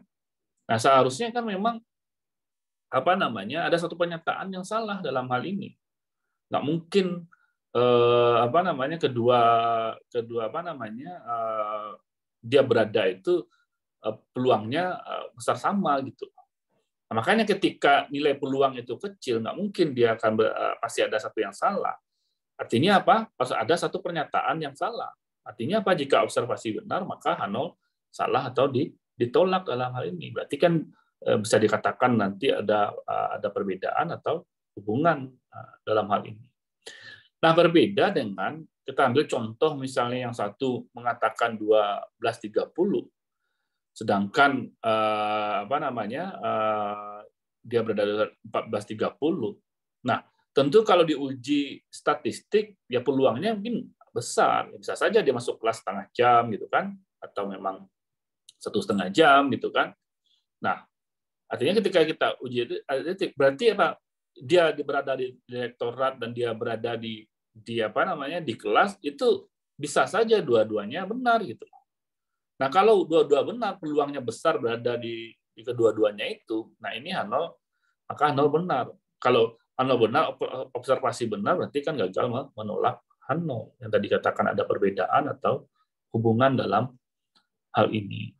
nah seharusnya kan memang apa namanya ada satu pernyataan yang salah dalam hal ini nggak mungkin eh, apa namanya kedua kedua apa namanya eh, dia berada itu eh, peluangnya eh, besar sama gitu Nah, makanya ketika nilai peluang itu kecil, nggak mungkin dia akan ber, eh, pasti ada satu yang salah. Artinya apa? Pas ada satu pernyataan yang salah. Artinya apa? Jika observasi benar, maka Hanol salah atau di, ditolak dalam hal ini. Berarti kan eh, bisa dikatakan nanti ada eh, ada perbedaan atau hubungan dalam hal ini. Nah, berbeda dengan kita ambil contoh misalnya yang satu mengatakan 12.30, Sedangkan eh, apa namanya eh, dia berada di 14.30. Nah, tentu kalau diuji statistik ya peluangnya mungkin besar. Ya, bisa saja dia masuk kelas setengah jam gitu kan, atau memang satu setengah jam gitu kan. Nah, artinya ketika kita uji berarti apa? Dia berada di direktorat dan dia berada di di apa namanya di kelas itu bisa saja dua-duanya benar gitu. Nah, kalau dua-dua benar, peluangnya besar berada di, di kedua-duanya itu, nah ini Hanol, maka Hanol benar. Kalau Hanol benar, observasi benar, berarti kan gagal menolak Hanol. Yang tadi katakan ada perbedaan atau hubungan dalam hal ini.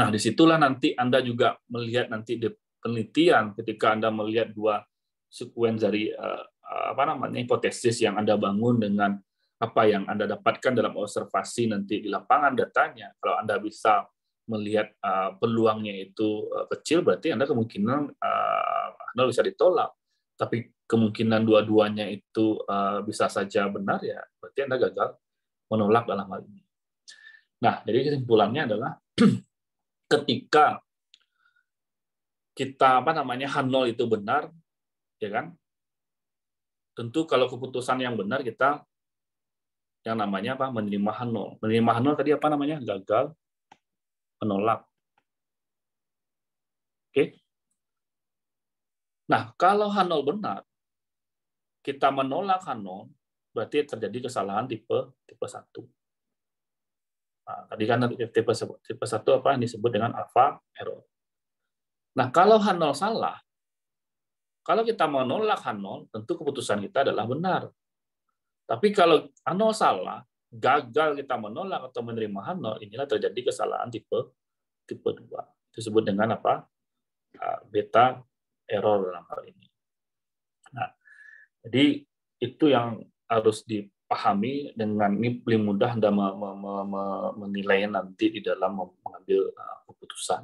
Nah, disitulah nanti Anda juga melihat nanti di penelitian ketika Anda melihat dua sekuen dari eh, apa namanya hipotesis yang Anda bangun dengan apa yang Anda dapatkan dalam observasi nanti di lapangan datanya, kalau Anda bisa melihat uh, peluangnya itu uh, kecil, berarti Anda kemungkinan uh, Anda bisa ditolak. Tapi kemungkinan dua-duanya itu bisa saja benar, ya berarti Anda gagal menolak dalam hal ini. Nah, jadi kesimpulannya adalah ketika kita apa namanya H0 itu benar, ya kan? Tentu kalau keputusan yang benar kita yang namanya apa? Menerima nol. Menerima nol tadi apa namanya? Gagal menolak. Oke. Nah, kalau Hanol benar, kita menolak Hanol, berarti terjadi kesalahan tipe tipe satu Nah, tadi kan tipe, tipe 1 apa yang disebut dengan alpha error. Nah, kalau Hanol salah, kalau kita menolak Hanol, tentu keputusan kita adalah benar. Tapi kalau Hano salah, gagal kita menolak atau menerima Hano, inilah terjadi kesalahan tipe tipe dua Disebut dengan apa? beta error dalam hal ini. Nah, jadi itu yang harus dipahami dengan ini paling mudah anda menilai nanti di dalam mengambil keputusan.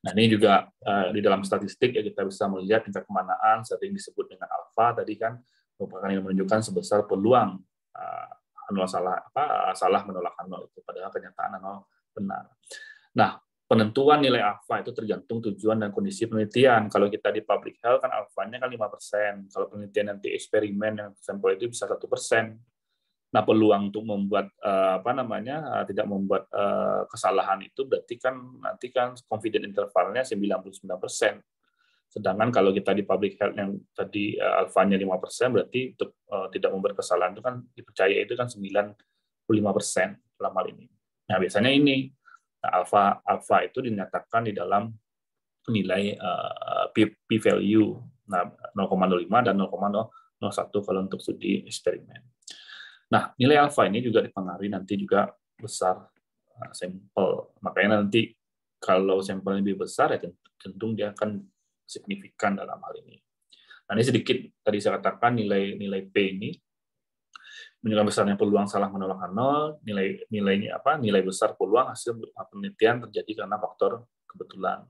Nah, ini juga di dalam statistik ya kita bisa melihat tingkat kemanaan sering disebut dengan alfa tadi kan merupakan yang menunjukkan sebesar peluang uh, nol salah apa uh, salah menolak nol itu padahal kenyataan nol benar. Nah, penentuan nilai alfa itu tergantung tujuan dan kondisi penelitian. Kalau kita di public health kan alfanya kan persen. Kalau penelitian nanti eksperimen yang sampel itu bisa satu persen. Nah, peluang untuk membuat uh, apa namanya tidak membuat kesalahan itu berarti kan nanti kan confident intervalnya sembilan sembilan puluh persen. Sedangkan kalau kita di public health yang tadi uh, alfanya 5%, berarti untuk uh, tidak membuat kesalahan itu kan dipercaya itu kan 95% dalam hal ini. Nah, biasanya ini nah, alfa alfa itu dinyatakan di dalam nilai uh, p, value nah 0,05 dan 0,01 kalau untuk studi eksperimen. Nah, nilai alfa ini juga dipengaruhi nanti juga besar sampel. Makanya nanti kalau sampel lebih besar ya tentu dia akan signifikan dalam hal ini. Nah, ini sedikit tadi saya katakan nilai nilai P ini menunjukkan besarnya peluang salah menolak nol, nilai nilainya apa? Nilai besar peluang hasil penelitian terjadi karena faktor kebetulan.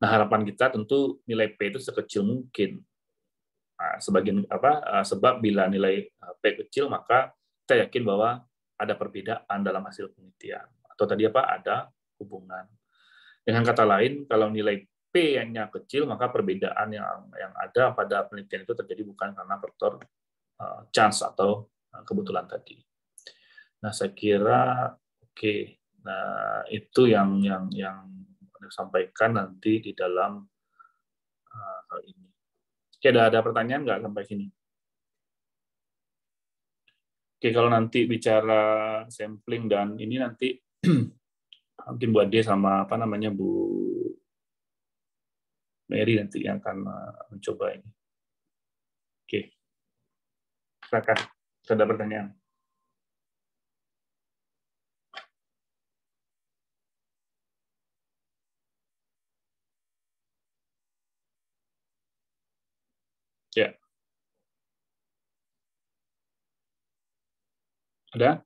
Nah, harapan kita tentu nilai P itu sekecil mungkin. Nah, sebagian apa eh, sebab bila nilai eh, P kecil maka kita yakin bahwa ada perbedaan dalam hasil penelitian atau tadi apa ada hubungan. Dengan kata lain, kalau nilai p-nya kecil, maka perbedaan yang yang ada pada penelitian itu terjadi bukan karena faktor uh, chance atau uh, kebetulan tadi. Nah, saya kira oke. Okay. Nah, itu yang yang yang disampaikan nanti di dalam uh, ini. Oke, ada ada pertanyaan nggak sampai sini? Oke, kalau nanti bicara sampling dan ini nanti mungkin buat dia sama apa namanya Bu Mary nanti yang akan uh, mencoba ini. Oke. Silakan. Ada pertanyaan? Ya. Ada?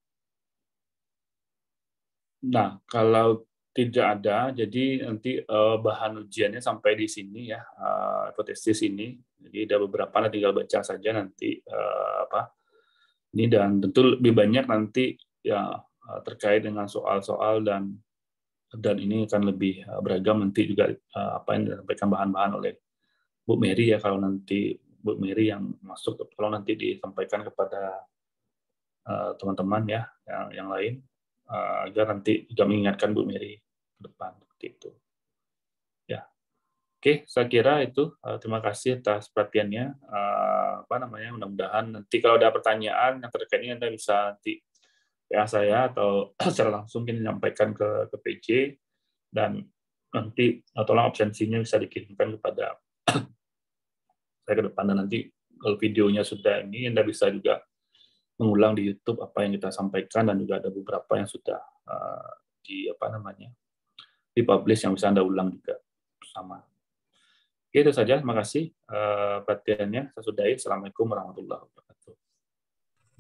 Nah, kalau tidak ada. Jadi nanti uh, bahan ujiannya sampai di sini ya, uh, hipotesis ini. Jadi ada beberapa, nah tinggal baca saja nanti uh, apa ini dan tentu lebih banyak nanti ya terkait dengan soal-soal dan dan ini akan lebih beragam nanti juga uh, apa yang disampaikan bahan-bahan oleh Bu Mary ya kalau nanti Bu Mary yang masuk kalau nanti disampaikan kepada teman-teman uh, ya yang yang lain uh, agar nanti juga mengingatkan Bu Mary depan seperti Ya, oke, saya kira itu. Eh, terima kasih atas perhatiannya. Eh, apa namanya? Mudah-mudahan nanti kalau ada pertanyaan yang terkait ini anda bisa nanti ya saya atau secara langsung ingin menyampaikan ke ke PJ dan nanti eh, tolong absensinya bisa dikirimkan kepada saya ke depan dan nanti kalau videonya sudah ini Anda bisa juga mengulang di YouTube apa yang kita sampaikan dan juga ada beberapa yang sudah uh, di apa namanya di dipublish yang bisa Anda ulang juga sama. Oke, itu saja. Terima kasih eh, perhatiannya. Saya sudahi. Assalamualaikum warahmatullahi wabarakatuh.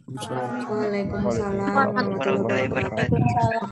Waalaikumsalam warahmatullahi wabarakatuh.